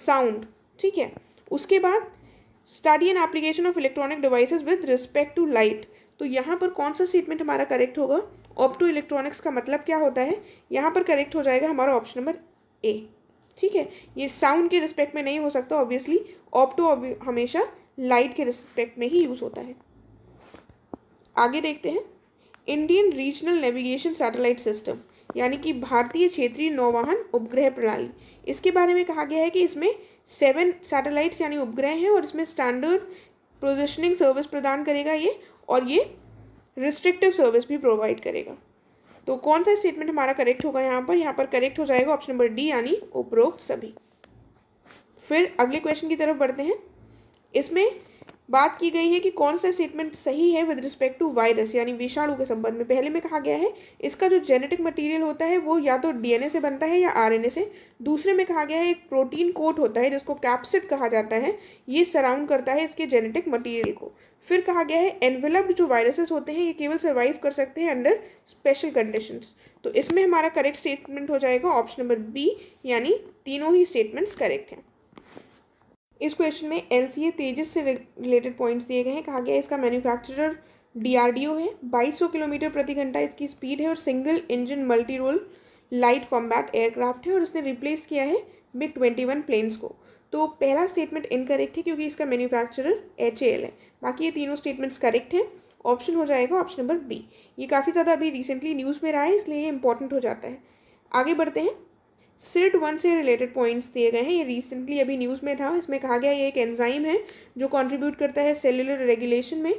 sound ठीक है उसके बाद study and application of electronic devices with respect to light तो यहाँ पर कौन सा स्टेटमेंट हमारा करेक्ट होगा ऑप्टो इलेक्ट्रॉनिक्स का मतलब क्या होता है यहाँ पर करेक्ट हो जाएगा हमारा ऑप्शन नंबर ए ठीक है ये साउंड के रिस्पेक्ट में नहीं हो सकता ऑब्वियसली ऑप्टो हमेशा लाइट के रिस्पेक्ट में ही यूज़ होता है आगे देखते हैं Indian regional navigation satellite system यानी कि भारतीय क्षेत्रीय नौवाहन उपग्रह प्रणाली इसके बारे में कहा गया है कि इसमें सेवन सैटेलाइट्स यानी उपग्रह हैं और इसमें स्टैंडर्ड पोजिशनिंग सर्विस प्रदान करेगा ये और ये रिस्ट्रिक्टिव सर्विस भी प्रोवाइड करेगा तो कौन सा स्टेटमेंट हमारा करेक्ट होगा यहाँ पर यहाँ पर करेक्ट हो जाएगा ऑप्शन नंबर डी यानी उपरोक्त सभी फिर अगले क्वेश्चन की तरफ बढ़ते हैं इसमें बात की गई है कि कौन सा स्टेटमेंट सही है विद रिस्पेक्ट टू वायरस यानी विषाणु के संबंध में पहले में कहा गया है इसका जो जेनेटिक मटेरियल होता है वो या तो डीएनए से बनता है या आरएनए से दूसरे में कहा गया है एक प्रोटीन कोट होता है जिसको कैप्सिड कहा जाता है ये सराउंड करता है इसके जेनेटिक मटीरियल को फिर कहा गया है एनवेलप्ड जो वायरसेस होते हैं ये केवल सर्वाइव कर सकते हैं अंडर स्पेशल कंडीशन तो इसमें हमारा करेक्ट स्टेटमेंट हो जाएगा ऑप्शन नंबर बी यानी तीनों ही स्टेटमेंट्स करेक्ट हैं इस क्वेश्चन में एल सी ए तेजस से रिलेटेड पॉइंट्स दिए गए हैं कहा गया है इसका मैन्युफैक्चरर डीआरडीओ है 2200 किलोमीटर प्रति घंटा इसकी स्पीड है और single engine multi role light combat aircraft है और इसने रिप्लेस किया है मिग ट्वेंटी वन प्लेन्स को तो पहला स्टेटमेंट इनकरेक्ट है क्योंकि इसका मैन्युफैक्चरर एच है बाकी ये तीनों स्टेटमेंट्स करेक्ट हैं ऑप्शन हो जाएगा ऑप्शन नंबर बी ये काफ़ी ज़्यादा अभी रिसेंटली न्यूज़ में रहा है इसलिए ये इंपॉर्टेंट हो जाता है आगे बढ़ते हैं सिर्ट वन से रिलेटेड पॉइंट्स दिए गए हैं ये रिसेंटली अभी न्यूज़ में था इसमें कहा गया ये एक एंजाइम है जो कंट्रीब्यूट करता है सेलुलर रेगुलेशन में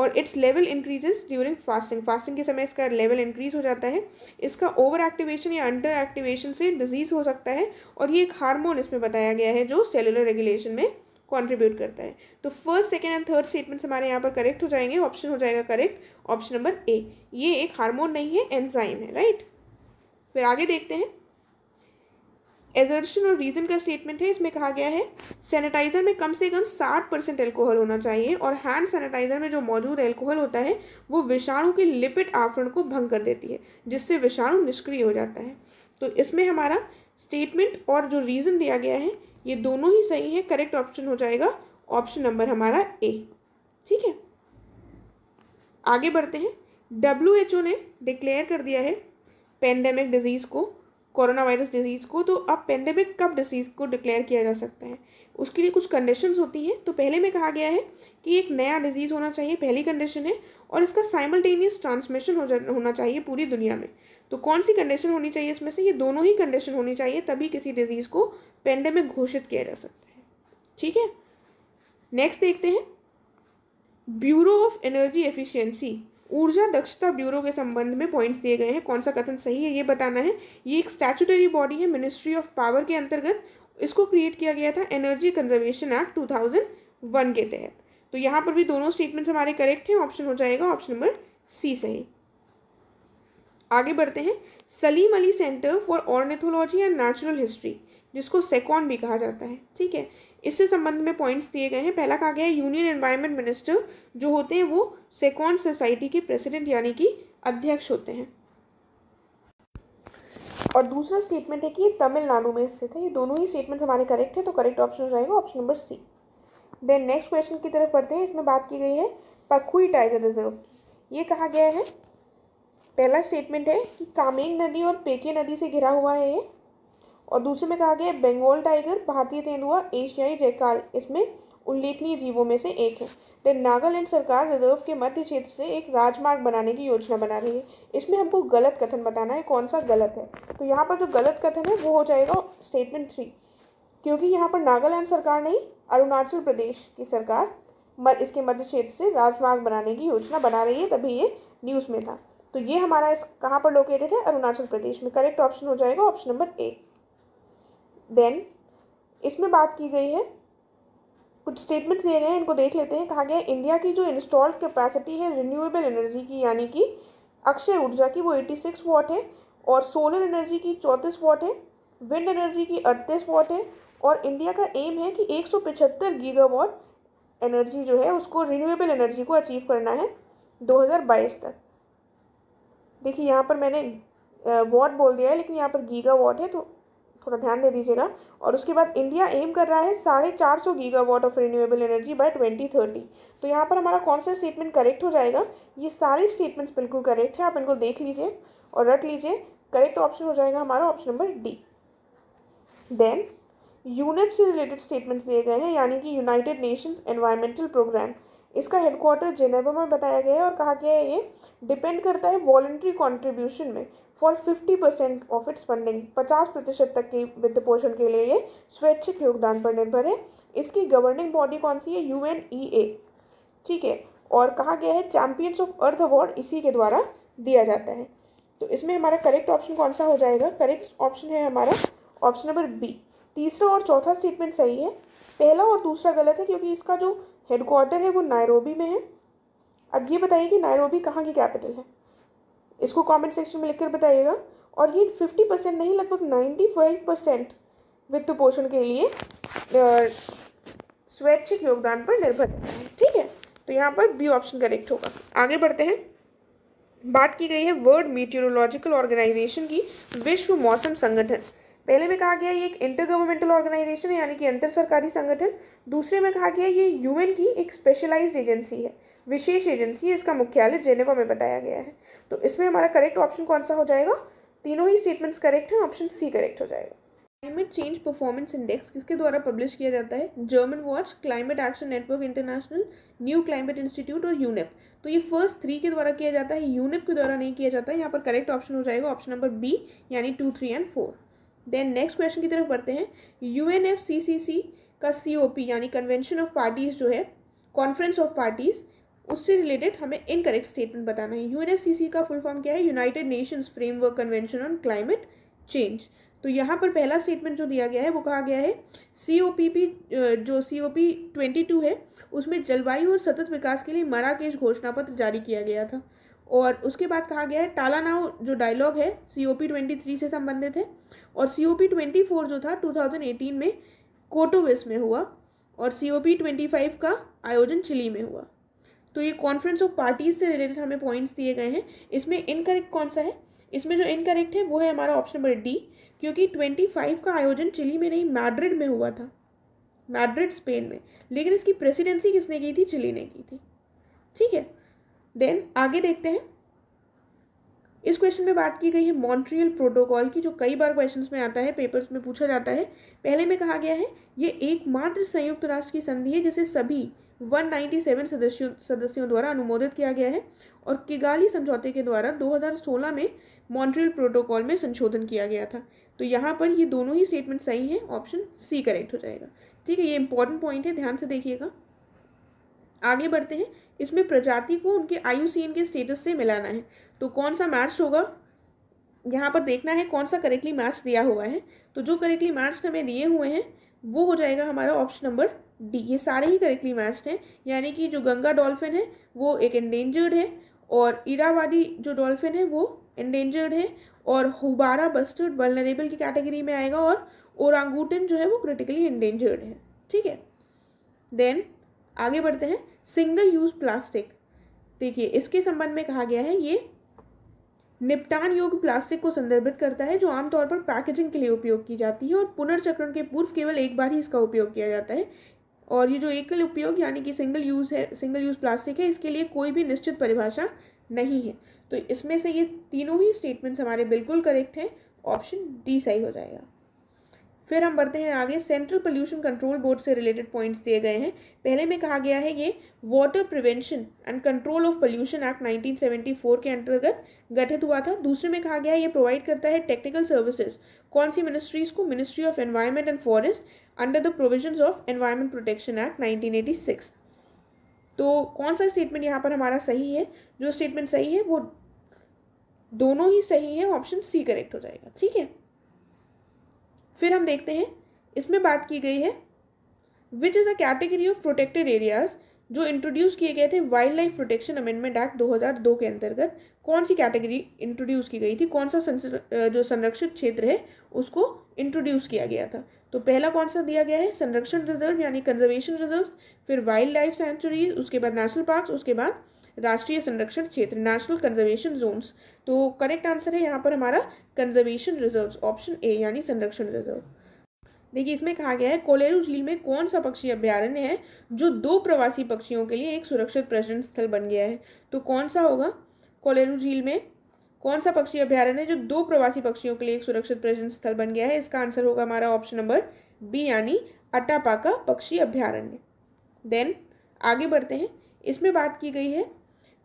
और its level increases during fasting fasting के समय इसका लेवल इंक्रीज हो जाता है इसका ओवर एक्टिवेशन या अंडर एक्टिवेशन से डिजीज़ हो सकता है और ये एक हारमोन इसमें बताया गया है जो सेलुलर रेगुलेशन में कॉन्ट्रीब्यूट करता है तो first second and third statements हमारे यहाँ पर करेक्ट हो जाएंगे ऑप्शन हो जाएगा करेक्ट ऑप्शन नंबर ए ये एक हारमोन नहीं है एनजाइम है राइट फिर आगे देखते हैं एजर्शन और रीजन का स्टेटमेंट है इसमें कहा गया है सैनिटाइजर में कम से कम साठ परसेंट एल्कोहल होना चाहिए और हैंड सैनिटाइजर में जो मौजूद एल्कोहल होता है वो विषाणु के लिपिड आवरण को भंग कर देती है जिससे विषाणु निष्क्रिय हो जाता है तो इसमें हमारा स्टेटमेंट और जो रीज़न दिया गया है ये दोनों ही सही है करेक्ट ऑप्शन हो जाएगा ऑप्शन नंबर हमारा ए ठीक है आगे बढ़ते हैं डब्ल्यू एच ओ ने डिक्लेयर कर दिया है पेंडेमिक डिजीज़ को कोरोना वायरस डिजीज़ को तो अब पेंडेमिक कब डिसीज़ को डिक्लेयर किया जा सकता है उसके लिए कुछ कंडीशंस होती हैं तो पहले में कहा गया है कि एक नया डिजीज़ होना चाहिए पहली कंडीशन है और इसका साइमल्टेनियस ट्रांसमिशन हो जा होना चाहिए पूरी दुनिया में तो कौन सी कंडीशन होनी चाहिए इसमें से ये दोनों ही कंडीशन होनी चाहिए तभी किसी डिजीज़ को पेंडेमिक घोषित किया जा सकता है ठीक है नेक्स्ट देखते हैं ब्यूरो ऑफ एनर्जी एफिशिएंसी ऊर्जा दक्षता ब्यूरो के संबंध में पॉइंट्स दिए गए हैं कौन सा कथन सही है ये बताना है ये एक स्टैचूटरी बॉडी है मिनिस्ट्री ऑफ पावर के अंतर्गत इसको क्रिएट किया गया था एनर्जी कंजर्वेशन एक्ट टू के तहत तो यहाँ पर भी दोनों स्टेटमेंट्स हमारे करेक्ट हैं ऑप्शन हो जाएगा ऑप्शन नंबर सी सही आगे बढ़ते हैं Salim Ali centre for ornithology and natural history जिसको सेकॉन भी कहा जाता है ठीक है इससे संबंध में पॉइंट्स दिए गए हैं पहला कहा गया है यूनियन एनवायरमेंट मिनिस्टर जो होते हैं वो सेकॉन सोसाइटी के प्रेसिडेंट यानी कि अध्यक्ष होते हैं और दूसरा स्टेटमेंट है कि तमिलनाडु में स्थित है ये दोनों ही स्टेटमेंट्स हमारे करेक्ट है तो करेक्ट ऑप्शन रहेगा option number C then next question की तरफ पढ़ते हैं इसमें बात की गई है पखुई टाइगर रिजर्व ये कहा गया है पहला स्टेटमेंट है कि कामेंग नदी और पेके नदी से घिरा हुआ है ये और दूसरे में कहा गया बंगाल टाइगर भारतीय तेंदुआ एशियाई जयकाल इसमें उल्लेखनीय जीवों में से एक है देन नागालैंड सरकार रिजर्व के मध्य क्षेत्र से एक राजमार्ग बनाने की योजना बना रही है इसमें हमको गलत कथन बताना है कौन सा गलत है तो यहाँ पर जो गलत कथन है वो हो जाएगा स्टेटमेंट थ्री क्योंकि यहाँ पर नागालैंड सरकार नहीं अरुणाचल प्रदेश की सरकार इसके मध्य क्षेत्र से राजमार्ग बनाने की योजना बना रही है तभी ये न्यूज़ में था तो ये हमारा इस कहाँ पर लोकेटेड है अरुणाचल प्रदेश में करेक्ट ऑप्शन हो जाएगा ऑप्शन नंबर ए देन इसमें बात की गई है कुछ स्टेटमेंट्स दे रहे हैं इनको देख लेते हैं कहा गया इंडिया की जो इंस्टॉल्ड कैपेसिटी है रिन्यूएबल एनर्जी की यानी कि अक्षय ऊर्जा की वो 86 वॉट है और सोलर एनर्जी की चौंतीस वॉट है विंड एनर्जी की अड़तीस वॉट है और इंडिया का एम है कि एक सौ पिछहत्तर वॉट एनर्जी जो है उसको रिन्यूएबल एनर्जी को अचीव करना है 2022 तक देखिए यहाँ पर मैंने वॉट बोल दिया है लेकिन यहाँ पर गीगा वॉट है तो थोड़ा ध्यान दे दीजिएगा और उसके बाद इंडिया एम कर रहा है साढ़े चार सौ gigawatt of renewable energy by twenty thirty तो यहाँ पर हमारा कौन सा स्टेटमेंट करेक्ट हो जाएगा ये सारे स्टेटमेंट्स बिल्कुल करेक्ट है आप इनको देख लीजिए और रट लीजिए करेक्ट ऑप्शन हो जाएगा हमारा option number D then UNEP से रिलेटेड स्टेटमेंट्स दिए गए हैं यानी कि यूनाइटेड नेशंस एनवायरमेंटल प्रोग्राम इसका हेडक्वार्टर जेनेवा में बताया गया है और कहा गया है ये डिपेंड करता है वॉल्ट्री कॉन्ट्रीब्यूशन में for 50 percent of its funding 50 प्रतिशत तक के वित्त पोषण के लिए ये स्वैच्छिक योगदान पर निर्भर है इसकी गवर्निंग बॉडी कौन सी है यू एन ई ए ठीक है और कहा गया है चैम्पियंस ऑफ अर्थ अवार्ड इसी के द्वारा दिया जाता है तो इसमें हमारा करेक्ट ऑप्शन कौन सा हो जाएगा करेक्ट ऑप्शन है हमारा ऑप्शन नंबर बी तीसरा और चौथा स्टेटमेंट सही है पहला और दूसरा गलत है क्योंकि इसका जो हेडक्वार्टर है वो नायरोबी में है अब ये बताइए कि नायरोबी कहाँ की कैपिटल है इसको कमेंट सेक्शन में लिखकर बताइएगा और ये फिफ्टी परसेंट नहीं लगभग नाइन्टी फाइव परसेंट वित्त पोषण के लिए स्वैच्छिक योगदान पर निर्भर ठीक है तो यहाँ पर बी ऑप्शन करेक्ट होगा आगे बढ़ते हैं बात की गई है वर्ल्ड मीटियोरोलॉजिकल ऑर्गेनाइजेशन की विश्व मौसम संगठन पहले में कहा गया ये एक इंटर गवर्नमेंटल ऑर्गेनाइजेशन है यानी कि अंतर सरकारी संगठन दूसरे में कहा गया ये यूएन की एक स्पेशलाइज्ड एजेंसी है विशेष एजेंसी है इसका मुख्यालय जेनेवा में बताया गया है तो इसमें हमारा करेक्ट ऑप्शन कौन सा हो जाएगा तीनों ही स्टेटमेंट्स करेक्ट हैं ऑप्शन सी करेक्ट हो जाएगा क्लाइमेट चेंज परफॉर्मेंस इंडेक्स किसके द्वारा पब्लिश किया जाता है Germanwatch climate action network international new climate institute और यूनेप तो ये फर्स्ट थ्री के द्वारा किया जाता है यूनेप के द्वारा नहीं किया जाता है यहाँ पर करेक्ट ऑप्शन हो जाएगा ऑप्शन नंबर बी यानी two three and four then next question की तरफ बढ़ते हैं U N F C C C का सी ओ पी यानी कन्वेंशन ऑफ पार्टीज़ जो है कॉन्फ्रेंस ऑफ पार्टीज़ उससे रिलेटेड हमें इनकरेक्ट स्टेटमेंट बताना है यू का फुल फॉर्म क्या है United Nations framework convention on climate change तो यहाँ पर पहला स्टेटमेंट जो दिया गया है वो कहा गया है सी ओ पी पी जो C O P twenty two है उसमें जलवायु और सतत विकास के लिए मराकेश घोषणा पत्र जारी किया गया था और उसके बाद कहा गया है तालानाव जो डायलॉग है C O P twenty three से संबंधित है और C O P twenty four जो था टू थाउजेंड एटीन में कोटोवेस में हुआ और C O P twenty five का आयोजन चिली में हुआ तो ये कॉन्फ्रेंस ऑफ पार्टीज से रिलेटेड हमें पॉइंट्स दिए गए हैं इसमें इनकरेक्ट कौन सा है इसमें जो इनकरेक्ट है वो है हमारा ऑप्शन नंबर डी क्योंकि ट्वेंटी फाइव का आयोजन चिली में नहीं मैड्रिड में हुआ था मैड्रिड स्पेन में लेकिन इसकी प्रेसिडेंसी किसने की थी चिली ने की थी ठीक है देन आगे देखते हैं इस क्वेश्चन में बात की गई है मॉन्ट्रियल प्रोटोकॉल की जो कई बार क्वेश्चंस में आता है पेपर्स में पूछा जाता है पहले में कहा गया है ये एकमात्र संयुक्त राष्ट्र की संधि है जिसे सभी 197 सदस्यों सदस्यों द्वारा अनुमोदित किया गया है और किगाली समझौते के द्वारा 2016 में मॉन्ट्रियल प्रोटोकॉल में संशोधन किया गया था तो यहाँ पर ये दोनों ही स्टेटमेंट सही हैं ऑप्शन सी करेक्ट हो जाएगा ठीक है ये इंपॉर्टेंट पॉइंट है ध्यान से देखिएगा आगे बढ़ते हैं इसमें प्रजाति को उनके आयु के स्टेटस से मिलाना है तो कौन सा मैच होगा यहाँ पर देखना है कौन सा करेक्टली मैच दिया हुआ है तो जो करेक्टली मैच हमें दिए हुए हैं वो हो जाएगा हमारा ऑप्शन नंबर डी ये सारे ही करेक्टली मैच्ड हैं यानी कि जो गंगा डॉल्फिन है वो एक एंडेंजर्ड है और इरावाडी जो डॉल्फिन है वो एंडेंजर्ड है और हुबारा बस्टर्ड वर्नरेबल की कैटेगरी में आएगा और ओरांगूटन जो है वो क्रिटिकली एंडेंजर्ड है ठीक है देन आगे बढ़ते हैं सिंगल यूज प्लास्टिक देखिए इसके संबंध में कहा गया है ये निपटान योग्य प्लास्टिक को संदर्भित करता है जो आमतौर पर पैकेजिंग के लिए उपयोग की जाती है और पुनर्चक्रण के पूर्व केवल एक बार ही इसका उपयोग किया जाता है और ये जो एकल उपयोग यानी कि सिंगल यूज़ है सिंगल यूज़ प्लास्टिक है इसके लिए कोई भी निश्चित परिभाषा नहीं है तो इसमें से ये तीनों ही स्टेटमेंट्स हमारे बिल्कुल करेक्ट हैं ऑप्शन डी सही हो जाएगा फिर हम बढ़ते हैं आगे सेंट्रल पोल्यूशन कंट्रोल बोर्ड से रिलेटेड पॉइंट्स दिए गए हैं पहले में कहा गया है ये water prevention and control of pollution act 1974 के अंतर्गत गठित हुआ था दूसरे में कहा गया है ये प्रोवाइड करता है टेक्निकल सर्विसेज कौन सी मिनिस्ट्रीज को ministry of environment and forest under the provisions of environment protection act 1986 तो कौन सा स्टेटमेंट यहाँ पर हमारा सही है जो स्टेटमेंट सही है वो दोनों ही सही है ऑप्शन सी करेक्ट हो जाएगा ठीक है फिर हम देखते हैं इसमें बात की गई है which is a category of protected areas जो इंट्रोड्यूस किए गए थे wildlife protection amendment act 2002 के अंतर्गत कौन सी कैटेगरी इंट्रोड्यूस की गई थी कौन सा जो संरक्षित क्षेत्र है उसको इंट्रोड्यूस किया गया था तो पहला कौन सा दिया गया है संरक्षण रिजर्व यानी कंजर्वेशन रिजर्व फिर वाइल्ड लाइफ सेंचुरीज उसके बाद नेशनल पार्क उसके बाद राष्ट्रीय संरक्षण क्षेत्र नेशनल कंजर्वेशन जोन्स तो करेक्ट आंसर है यहाँ पर हमारा कंजर्वेशन रिजर्व ऑप्शन ए यानी संरक्षण रिजर्व देखिए इसमें कहा गया है कोलेरू झील में कौन सा पक्षी अभ्यारण्य है जो दो प्रवासी पक्षियों के लिए एक सुरक्षित प्रजन स्थल बन गया है तो कौन सा होगा कोलेरू झील में कौन सा पक्षी अभ्यारण्य है जो दो प्रवासी पक्षियों के लिए एक सुरक्षित प्रजन स्थल बन गया है इसका आंसर होगा हमारा ऑप्शन नंबर बी यानी अटापाका पक्षी अभ्यारण्य देन आगे बढ़ते हैं इसमें बात की गई है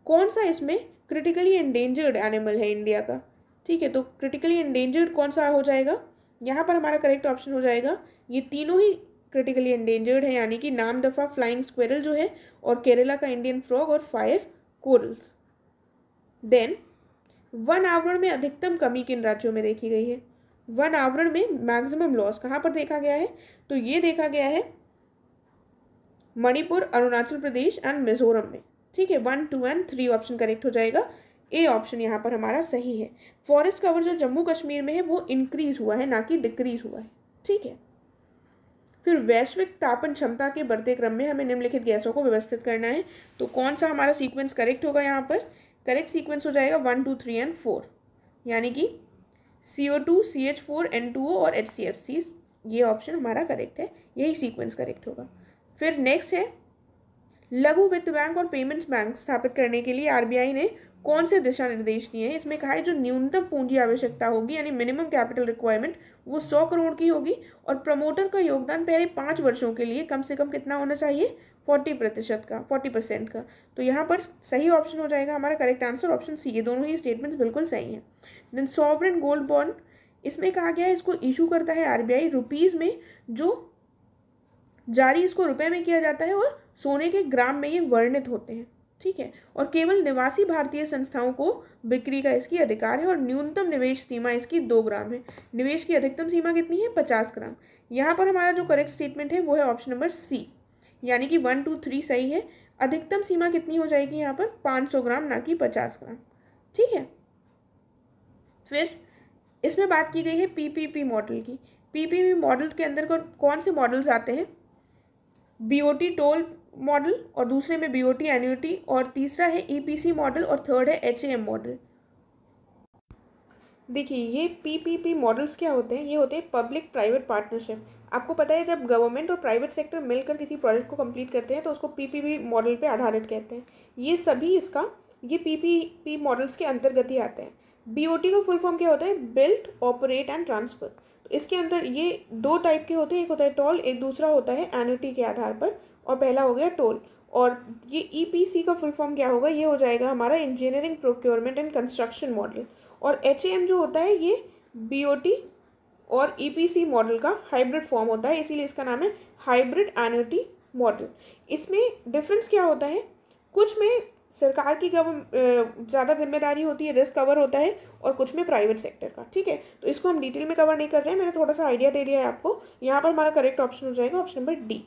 कौन सा इसमें क्रिटिकली एंडेंजर्ड एनिमल है इंडिया का ठीक है तो क्रिटिकली एंडेंजर्ड कौन सा हो जाएगा यहाँ पर हमारा करेक्ट ऑप्शन हो जाएगा ये तीनों ही क्रिटिकली एंडेंजर्ड है यानी कि नाम दफ़ा फ्लाइंग स्क्वेरल जो है और केरला का इंडियन फ्रॉग और फायर कोरल्स देन वन आवरण में अधिकतम कमी किन राज्यों में देखी गई है वन आवरण में मैक्सिमम लॉस कहाँ पर देखा गया है तो ये देखा गया है मणिपुर अरुणाचल प्रदेश एंड मिजोरम में ठीक है one two and three option correct हो जाएगा ए ऑप्शन यहाँ पर हमारा सही है फॉरेस्ट कवर जो जम्मू कश्मीर में है वो इंक्रीज हुआ है ना कि डिक्रीज हुआ है ठीक है फिर वैश्विक तापन क्षमता के बढ़ते क्रम में हमें निम्नलिखित गैसों को व्यवस्थित करना है तो कौन सा हमारा सीक्वेंस करेक्ट होगा यहाँ पर करेक्ट सीक्वेंस हो जाएगा one two three and four यानी कि C O two C H four N two O और एच सी एफ सी ये ऑप्शन हमारा करेक्ट है यही सीक्वेंस करेक्ट होगा फिर नेक्स्ट है लघु वित्त बैंक और पेमेंट्स बैंक स्थापित करने के लिए आरबीआई ने कौन से दिशा निर्देश दिए हैं इसमें कहा है जो न्यूनतम पूंजी आवश्यकता होगी यानी मिनिमम कैपिटल रिक्वायरमेंट वो सौ करोड़ की होगी और प्रमोटर का योगदान पहले पाँच वर्षों के लिए कम से कम कितना होना चाहिए फोर्टी प्रतिशत का फोर्टी परसेंट का तो यहाँ पर सही ऑप्शन हो जाएगा हमारा करेक्ट आंसर ऑप्शन सी ये दोनों ही स्टेटमेंट्स बिल्कुल सही हैं देन सॉवरन गोल्ड बॉन्ड इसमें कहा गया है इसको इशू करता है आरबीआई रुपीज़ में जो जारी इसको रुपए में किया जाता है और सोने के ग्राम में ये वर्णित होते हैं ठीक है और केवल निवासी भारतीय संस्थाओं को बिक्री का इसकी अधिकार है और न्यूनतम निवेश सीमा इसकी दो ग्राम है निवेश की अधिकतम सीमा कितनी है पचास ग्राम यहाँ पर हमारा जो करेक्ट स्टेटमेंट है वो है ऑप्शन नंबर सी यानी कि वन टू थ्री सही है अधिकतम सीमा कितनी हो जाएगी यहाँ पर पाँच सौ ग्राम ना कि पचास ग्राम ठीक है फिर इसमें बात की गई है पीपीपी मॉडल की पीपीपी मॉडल के अंदर कौन से मॉडल्स आते हैं बीओटी टोल मॉडल और दूसरे में बीओटी एन्यूटी और तीसरा है ईपीसी e मॉडल और थर्ड है एम मॉडल देखिए ये पीपीपी मॉडल्स क्या होते हैं ये होते हैं पब्लिक प्राइवेट पार्टनरशिप आपको पता है जब गवर्नमेंट और प्राइवेट सेक्टर मिलकर किसी प्रोजेक्ट को कंप्लीट करते हैं तो उसको पीपीपी मॉडल पे आधारित कहते हैं ये सभी इसका ये पीपीपी मॉडल्स के अंतर्गत ही आते हैं बीओटी का फुल फॉर्म क्या होता है बिल्ट ऑपरेट एंड ट्रांसफ़र इसके अंदर ये दो टाइप के होते हैं एक होता है टोल एक दूसरा होता है एनुटी के आधार पर और पहला हो गया टोल और ये ईपीसी e का फुल फॉर्म क्या होगा ये हो जाएगा हमारा engineering procurement and construction model और एच जो होता है ये बीओटी और ईपीसी e मॉडल का हाइब्रिड फॉर्म होता है इसीलिए इसका नाम है हाइब्रिड एनुटी मॉडल इसमें डिफरेंस क्या होता है कुछ में सरकार की ज़्यादा जिम्मेदारी होती है रिस्क कवर होता है और कुछ में प्राइवेट सेक्टर का ठीक है तो इसको हम डिटेल में कवर नहीं कर रहे हैं मैंने थोड़ा सा आइडिया दे दिया है आपको यहाँ पर हमारा करेक्ट ऑप्शन हो जाएगा ऑप्शन नंबर डी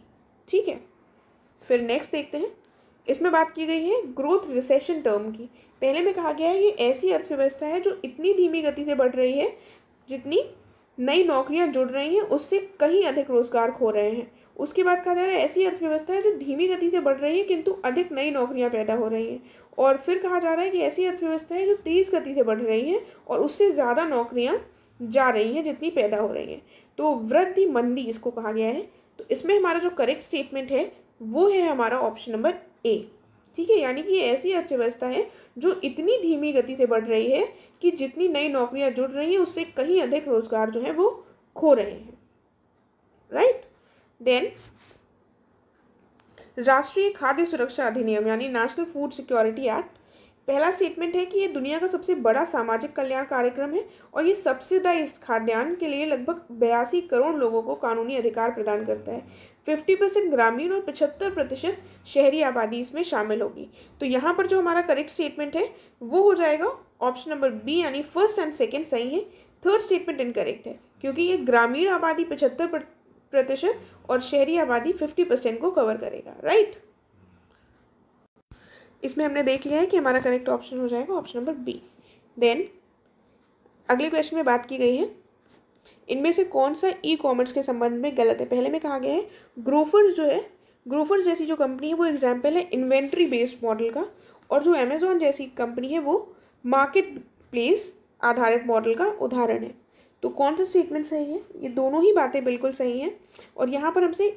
ठीक है फिर नेक्स्ट देखते हैं इसमें बात की गई है ग्रोथ रिसेशन टर्म की पहले में कहा गया है ये ऐसी अर्थव्यवस्था है जो इतनी धीमी गति से बढ़ रही है जितनी नई नौकरियां जुड़ रही हैं उससे कहीं अधिक रोजगार खो रहे हैं उसके बाद कहा जा रहा है ऐसी अर्थव्यवस्था है जो धीमी गति से बढ़ रही है किंतु अधिक नई नौकरियां पैदा हो रही हैं और फिर कहा जा रहा है कि ऐसी अर्थव्यवस्था है जो तेज़ गति से बढ़ रही है और उससे ज़्यादा नौकरियाँ जा रही हैं जितनी पैदा हो रही हैं तो वृद्धि मंदी इसको कहा गया है तो इसमें हमारा जो करेक्ट स्टेटमेंट है वो है हमारा ऑप्शन नंबर ए ठीक है यानी कि ये ऐसी अर्थव्यवस्था है जो इतनी धीमी गति से बढ़ रही है कि जितनी नई नौकरियां जुड़ रही हैं उससे कहीं अधिक रोजगार जो है वो खो रहे हैं राइट देन राष्ट्रीय खाद्य सुरक्षा अधिनियम यानी नेशनल फूड सिक्योरिटी एक्ट पहला स्टेटमेंट है कि ये दुनिया का सबसे बड़ा सामाजिक कल्याण कार्यक्रम है और ये सब्सिडाइज खाद्यान्न के लिए लगभग बयासी करोड़ लोगों को कानूनी अधिकार प्रदान करता है फिफ्टी परसेंट ग्रामीण और पचहत्तर प्रतिशत शहरी आबादी इसमें शामिल होगी तो यहाँ पर जो हमारा करेक्ट स्टेटमेंट है वो हो जाएगा ऑप्शन नंबर बी यानी फर्स्ट एंड सेकेंड सही है थर्ड स्टेटमेंट इनकरेक्ट है क्योंकि ये ग्रामीण आबादी पचहत्तर प्रतिशत और शहरी आबादी फिफ्टी परसेंट को कवर करेगा राइट इसमें हमने देख लिया है कि हमारा करेक्ट ऑप्शन हो जाएगा ऑप्शन नंबर बी देन अगले क्वेश्चन में बात की गई है इनमें से कौन सा ई कॉमर्स के संबंध में गलत है पहले में कहा गया है ग्रोफर्स जो है ग्रोफर्स जैसी जो कंपनी है वो एग्जाम्पल है इन्वेंट्री बेस्ड मॉडल का और जो अमेजोन जैसी कंपनी है वो मार्केट प्लेस आधारित मॉडल का उदाहरण है तो कौन सा स्टेटमेंट सही है ये दोनों ही बातें बिल्कुल सही हैं और यहाँ पर हमसे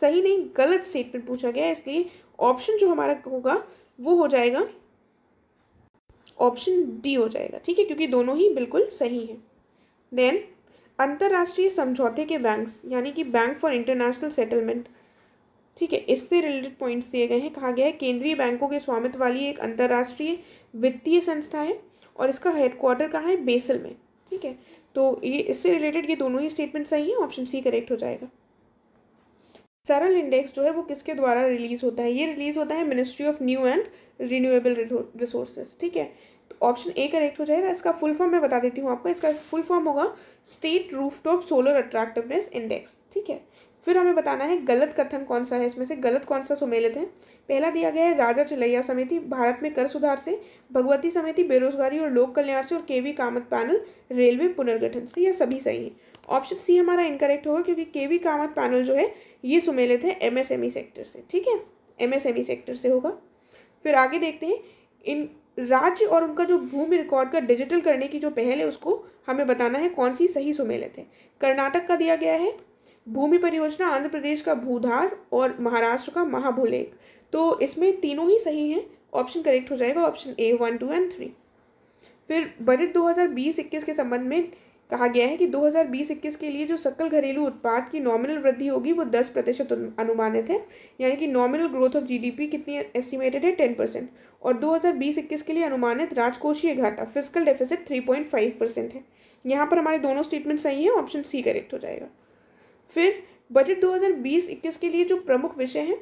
सही नहीं गलत स्टेटमेंट पूछा गया है इसलिए ऑप्शन जो हमारा होगा वो हो जाएगा ऑप्शन डी हो जाएगा ठीक है क्योंकि दोनों ही बिल्कुल सही हैं देन अंतर्राष्ट्रीय समझौते के बैंक्स यानी कि बैंक फॉर इंटरनेशनल सेटलमेंट ठीक है इससे रिलेटेड पॉइंट्स दिए गए हैं कहा गया है केंद्रीय बैंकों के स्वामित्व वाली एक अंतर्राष्ट्रीय वित्तीय संस्था है और इसका हेडक्वार्टर कहाँ है बेसल में ठीक है तो ये इससे रिलेटेड ये दोनों ही स्टेटमेंट सही है ऑप्शन सी करेक्ट हो जाएगा सरल इंडेक्स जो है वो किसके द्वारा रिलीज होता है ये रिलीज होता है ministry of new and renewable resources ठीक है तो ऑप्शन ए करेक्ट हो जाएगा इसका फुल फॉर्म मैं बता देती हूँ आपको इसका फुल फॉर्म होगा state rooftop solar attractiveness index ठीक है फिर हमें बताना है गलत कथन कौन सा है इसमें से गलत कौन सा सुमेलित है पहला दिया गया है राजा चलैया समिति भारत में कर सुधार से भगवती समिति बेरोजगारी और लोक कल्याण से और के वी कामत पैनल रेलवे पुनर्गठन से यह सभी सही है ऑप्शन सी हमारा इनकरेक्ट होगा क्योंकि के वी कामत पैनल जो है ये सुमेलित है एमएसएमई सेक्टर e से ठीक है एमएसएमई सेक्टर e से होगा फिर आगे देखते हैं इन राज्य और उनका जो भूमि रिकॉर्ड का डिजिटल करने की जो पहल है उसको हमें बताना है कौन सी सही सुमेलित है कर्नाटक का दिया गया है भूमि परियोजना आंध्र प्रदेश का भूधार और महाराष्ट्र का महाभूलेख तो इसमें तीनों ही सही हैं ऑप्शन करेक्ट हो जाएगा option A one two and three फिर बजट 2020-21 के संबंध में कहा गया है कि 2020-21 के लिए जो सकल घरेलू उत्पाद की नॉमिनल वृद्धि होगी वो 10 प्रतिशत अनुमानित है यानी कि नॉमिनल ग्रोथ ऑफ जीडीपी कितनी एस्टिमेटेड है 10 परसेंट और 2020-21 के लिए अनुमानित राजकोषीय घाटा फिजिकल डेफिसिट 3.5 परसेंट है यहाँ पर हमारे दोनों स्टेटमेंट सही हैं ऑप्शन सी करेक्ट हो जाएगा फिर बजट 2020-21 के लिए जो प्रमुख विषय हैं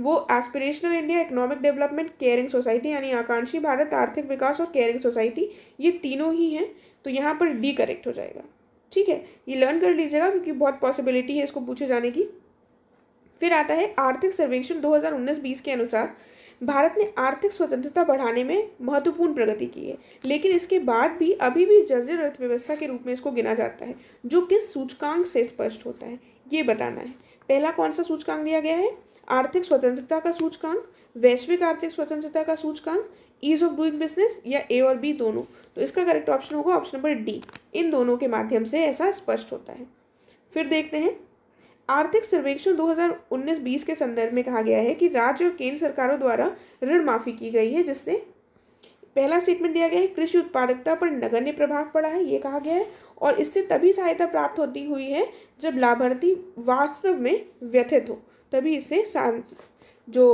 वो aspirational India economic development caring society यानी आकांक्षी भारत आर्थिक विकास और केयरिंग सोसाइटी ये तीनों ही हैं तो यहाँ पर डी करेक्ट हो जाएगा ठीक है ये लर्न कर लीजिएगा क्योंकि बहुत पॉसिबिलिटी है इसको पूछे जाने की फिर आता है आर्थिक सर्वेक्षण 2019-20 के अनुसार भारत ने आर्थिक स्वतंत्रता बढ़ाने में महत्वपूर्ण प्रगति की है लेकिन इसके बाद भी अभी भी जर्जर अर्थव्यवस्था के रूप में इसको गिना जाता है जो किस सूचकांक से स्पष्ट होता है ये बताना है पहला कौन सा सूचकांक दिया गया है आर्थिक स्वतंत्रता का सूचकांक वैश्विक आर्थिक स्वतंत्रता का सूचकांक ईज ऑफ डूइंग बिजनेस या ए और बी दोनों तो इसका करेक्ट ऑप्शन होगा ऑप्शन नंबर डी इन दोनों के माध्यम से ऐसा स्पष्ट होता है फिर देखते हैं आर्थिक सर्वेक्षण 2019-20 के संदर्भ में कहा गया है कि राज्य और केंद्र सरकारों द्वारा ऋण माफी की गई है जिससे पहला स्टेटमेंट दिया गया है कृषि उत्पादकता पर नगण्य प्रभाव पड़ा है ये कहा गया है और इससे तभी सहायता प्राप्त होती हुई है जब लाभार्थी वास्तव में व्यथित हो तभी इससे जो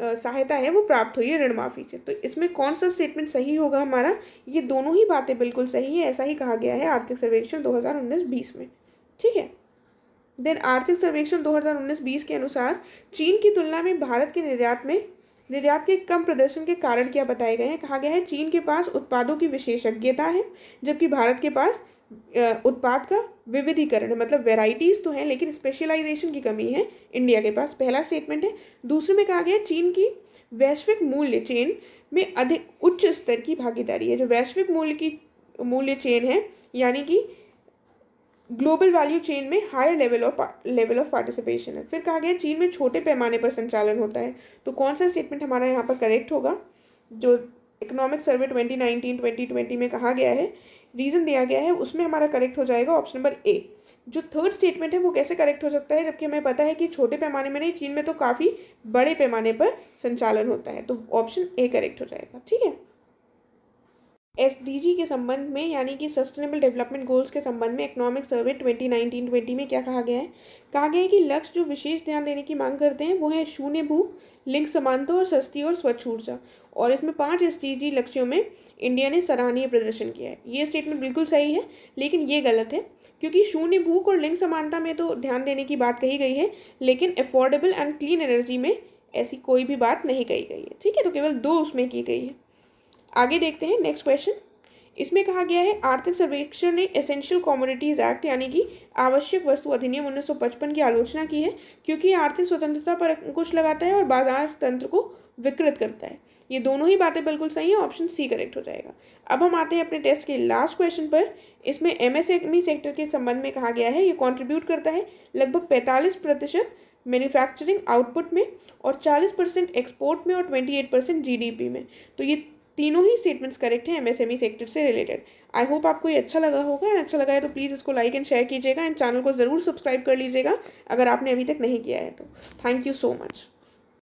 सहायता है वो प्राप्त हुई है ऋण माफी से तो इसमें कौन सा स्टेटमेंट सही होगा हमारा ये दोनों ही बातें बिल्कुल सही है ऐसा ही कहा गया है आर्थिक सर्वेक्षण दो हज़ार में ठीक है देन आर्थिक सर्वेक्षण 2019-20 के अनुसार चीन की तुलना में भारत के निर्यात में निर्यात के कम प्रदर्शन के कारण क्या बताए गए हैं कहा गया है चीन के पास उत्पादों की विशेषज्ञता है जबकि भारत के पास उत्पाद का विविधीकरण है मतलब वेराइटीज़ तो हैं लेकिन स्पेशलाइजेशन की कमी है इंडिया के पास पहला स्टेटमेंट है दूसरे में कहा गया है चीन की वैश्विक मूल्य चेन में अधिक उच्च स्तर की भागीदारी है जो वैश्विक मूल्य की मूल्य चेन है यानी कि ग्लोबल वैल्यू चेन में higher level of level of participation है फिर कहा गया चीन में छोटे पैमाने पर संचालन होता है तो कौन सा स्टेटमेंट हमारा यहाँ पर करेक्ट होगा जो economic survey twenty nineteen twenty twenty में कहा गया है रीज़न दिया गया है उसमें हमारा करेक्ट हो जाएगा ऑप्शन नंबर ए जो थर्ड स्टेटमेंट है वो कैसे करेक्ट हो सकता है जबकि हमें पता है कि छोटे पैमाने में नहीं चीन में तो काफ़ी बड़े पैमाने पर संचालन होता है तो ऑप्शन ए करेक्ट हो जाएगा ठीक है एस के संबंध में यानी कि सस्टेनेबल डेवलपमेंट गोल्स के संबंध में इकोनॉमिक सर्वे 2019-20 में क्या कहा गया है कहा गया है कि लक्ष्य जो विशेष ध्यान देने की मांग करते हैं वो है शून्य भू लिंग समानता और सस्ती और स्वच्छ ऊर्जा और इसमें पांच एस लक्ष्यों में इंडिया ने सराहनीय प्रदर्शन किया है ये स्टेटमेंट बिल्कुल सही है लेकिन ये गलत है क्योंकि शून्य भूख और लिंग समानता में तो ध्यान देने की बात कही गई है लेकिन अफोर्डेबल एंड क्लीन एनर्जी में ऐसी कोई भी बात नहीं कही गई है ठीक है तो केवल दो उसमें की गई है आगे देखते हैं नेक्स्ट क्वेश्चन इसमें कहा गया है आर्थिक सर्वेक्षण ने एसेंशियल कॉमोडिटीज एक्ट यानी कि आवश्यक वस्तु अधिनियम 1955 की आलोचना की है क्योंकि आर्थिक स्वतंत्रता पर अंकुश लगाता है और बाजार तंत्र को विकृत करता है ये दोनों ही बातें बिल्कुल सही हैं ऑप्शन सी करेक्ट हो जाएगा अब हम आते हैं अपने टेस्ट के लास्ट क्वेश्चन पर इसमें एमएसएमई सेक्टर e के संबंध में कहा गया है ये कॉन्ट्रीब्यूट करता है लगभग पैंतालीस प्रतिशत मैन्युफैक्चरिंग आउटपुट में और चालीस परसेंट एक्सपोर्ट में और ट्वेंटी एट परसेंट जी में तो ये तीनों ही स्टेटमेंट्स करेक्ट हैं एमएसएमई सेक्टर e से रिलेटेड आई होप आपको ये अच्छा लगा होगा एंड अच्छा लगा है तो प्लीज़ इसको लाइक एंड शेयर कीजिएगा एंड चैनल को ज़रूर सब्सक्राइब कर लीजिएगा अगर आपने अभी तक नहीं किया है तो थैंक यू सो मच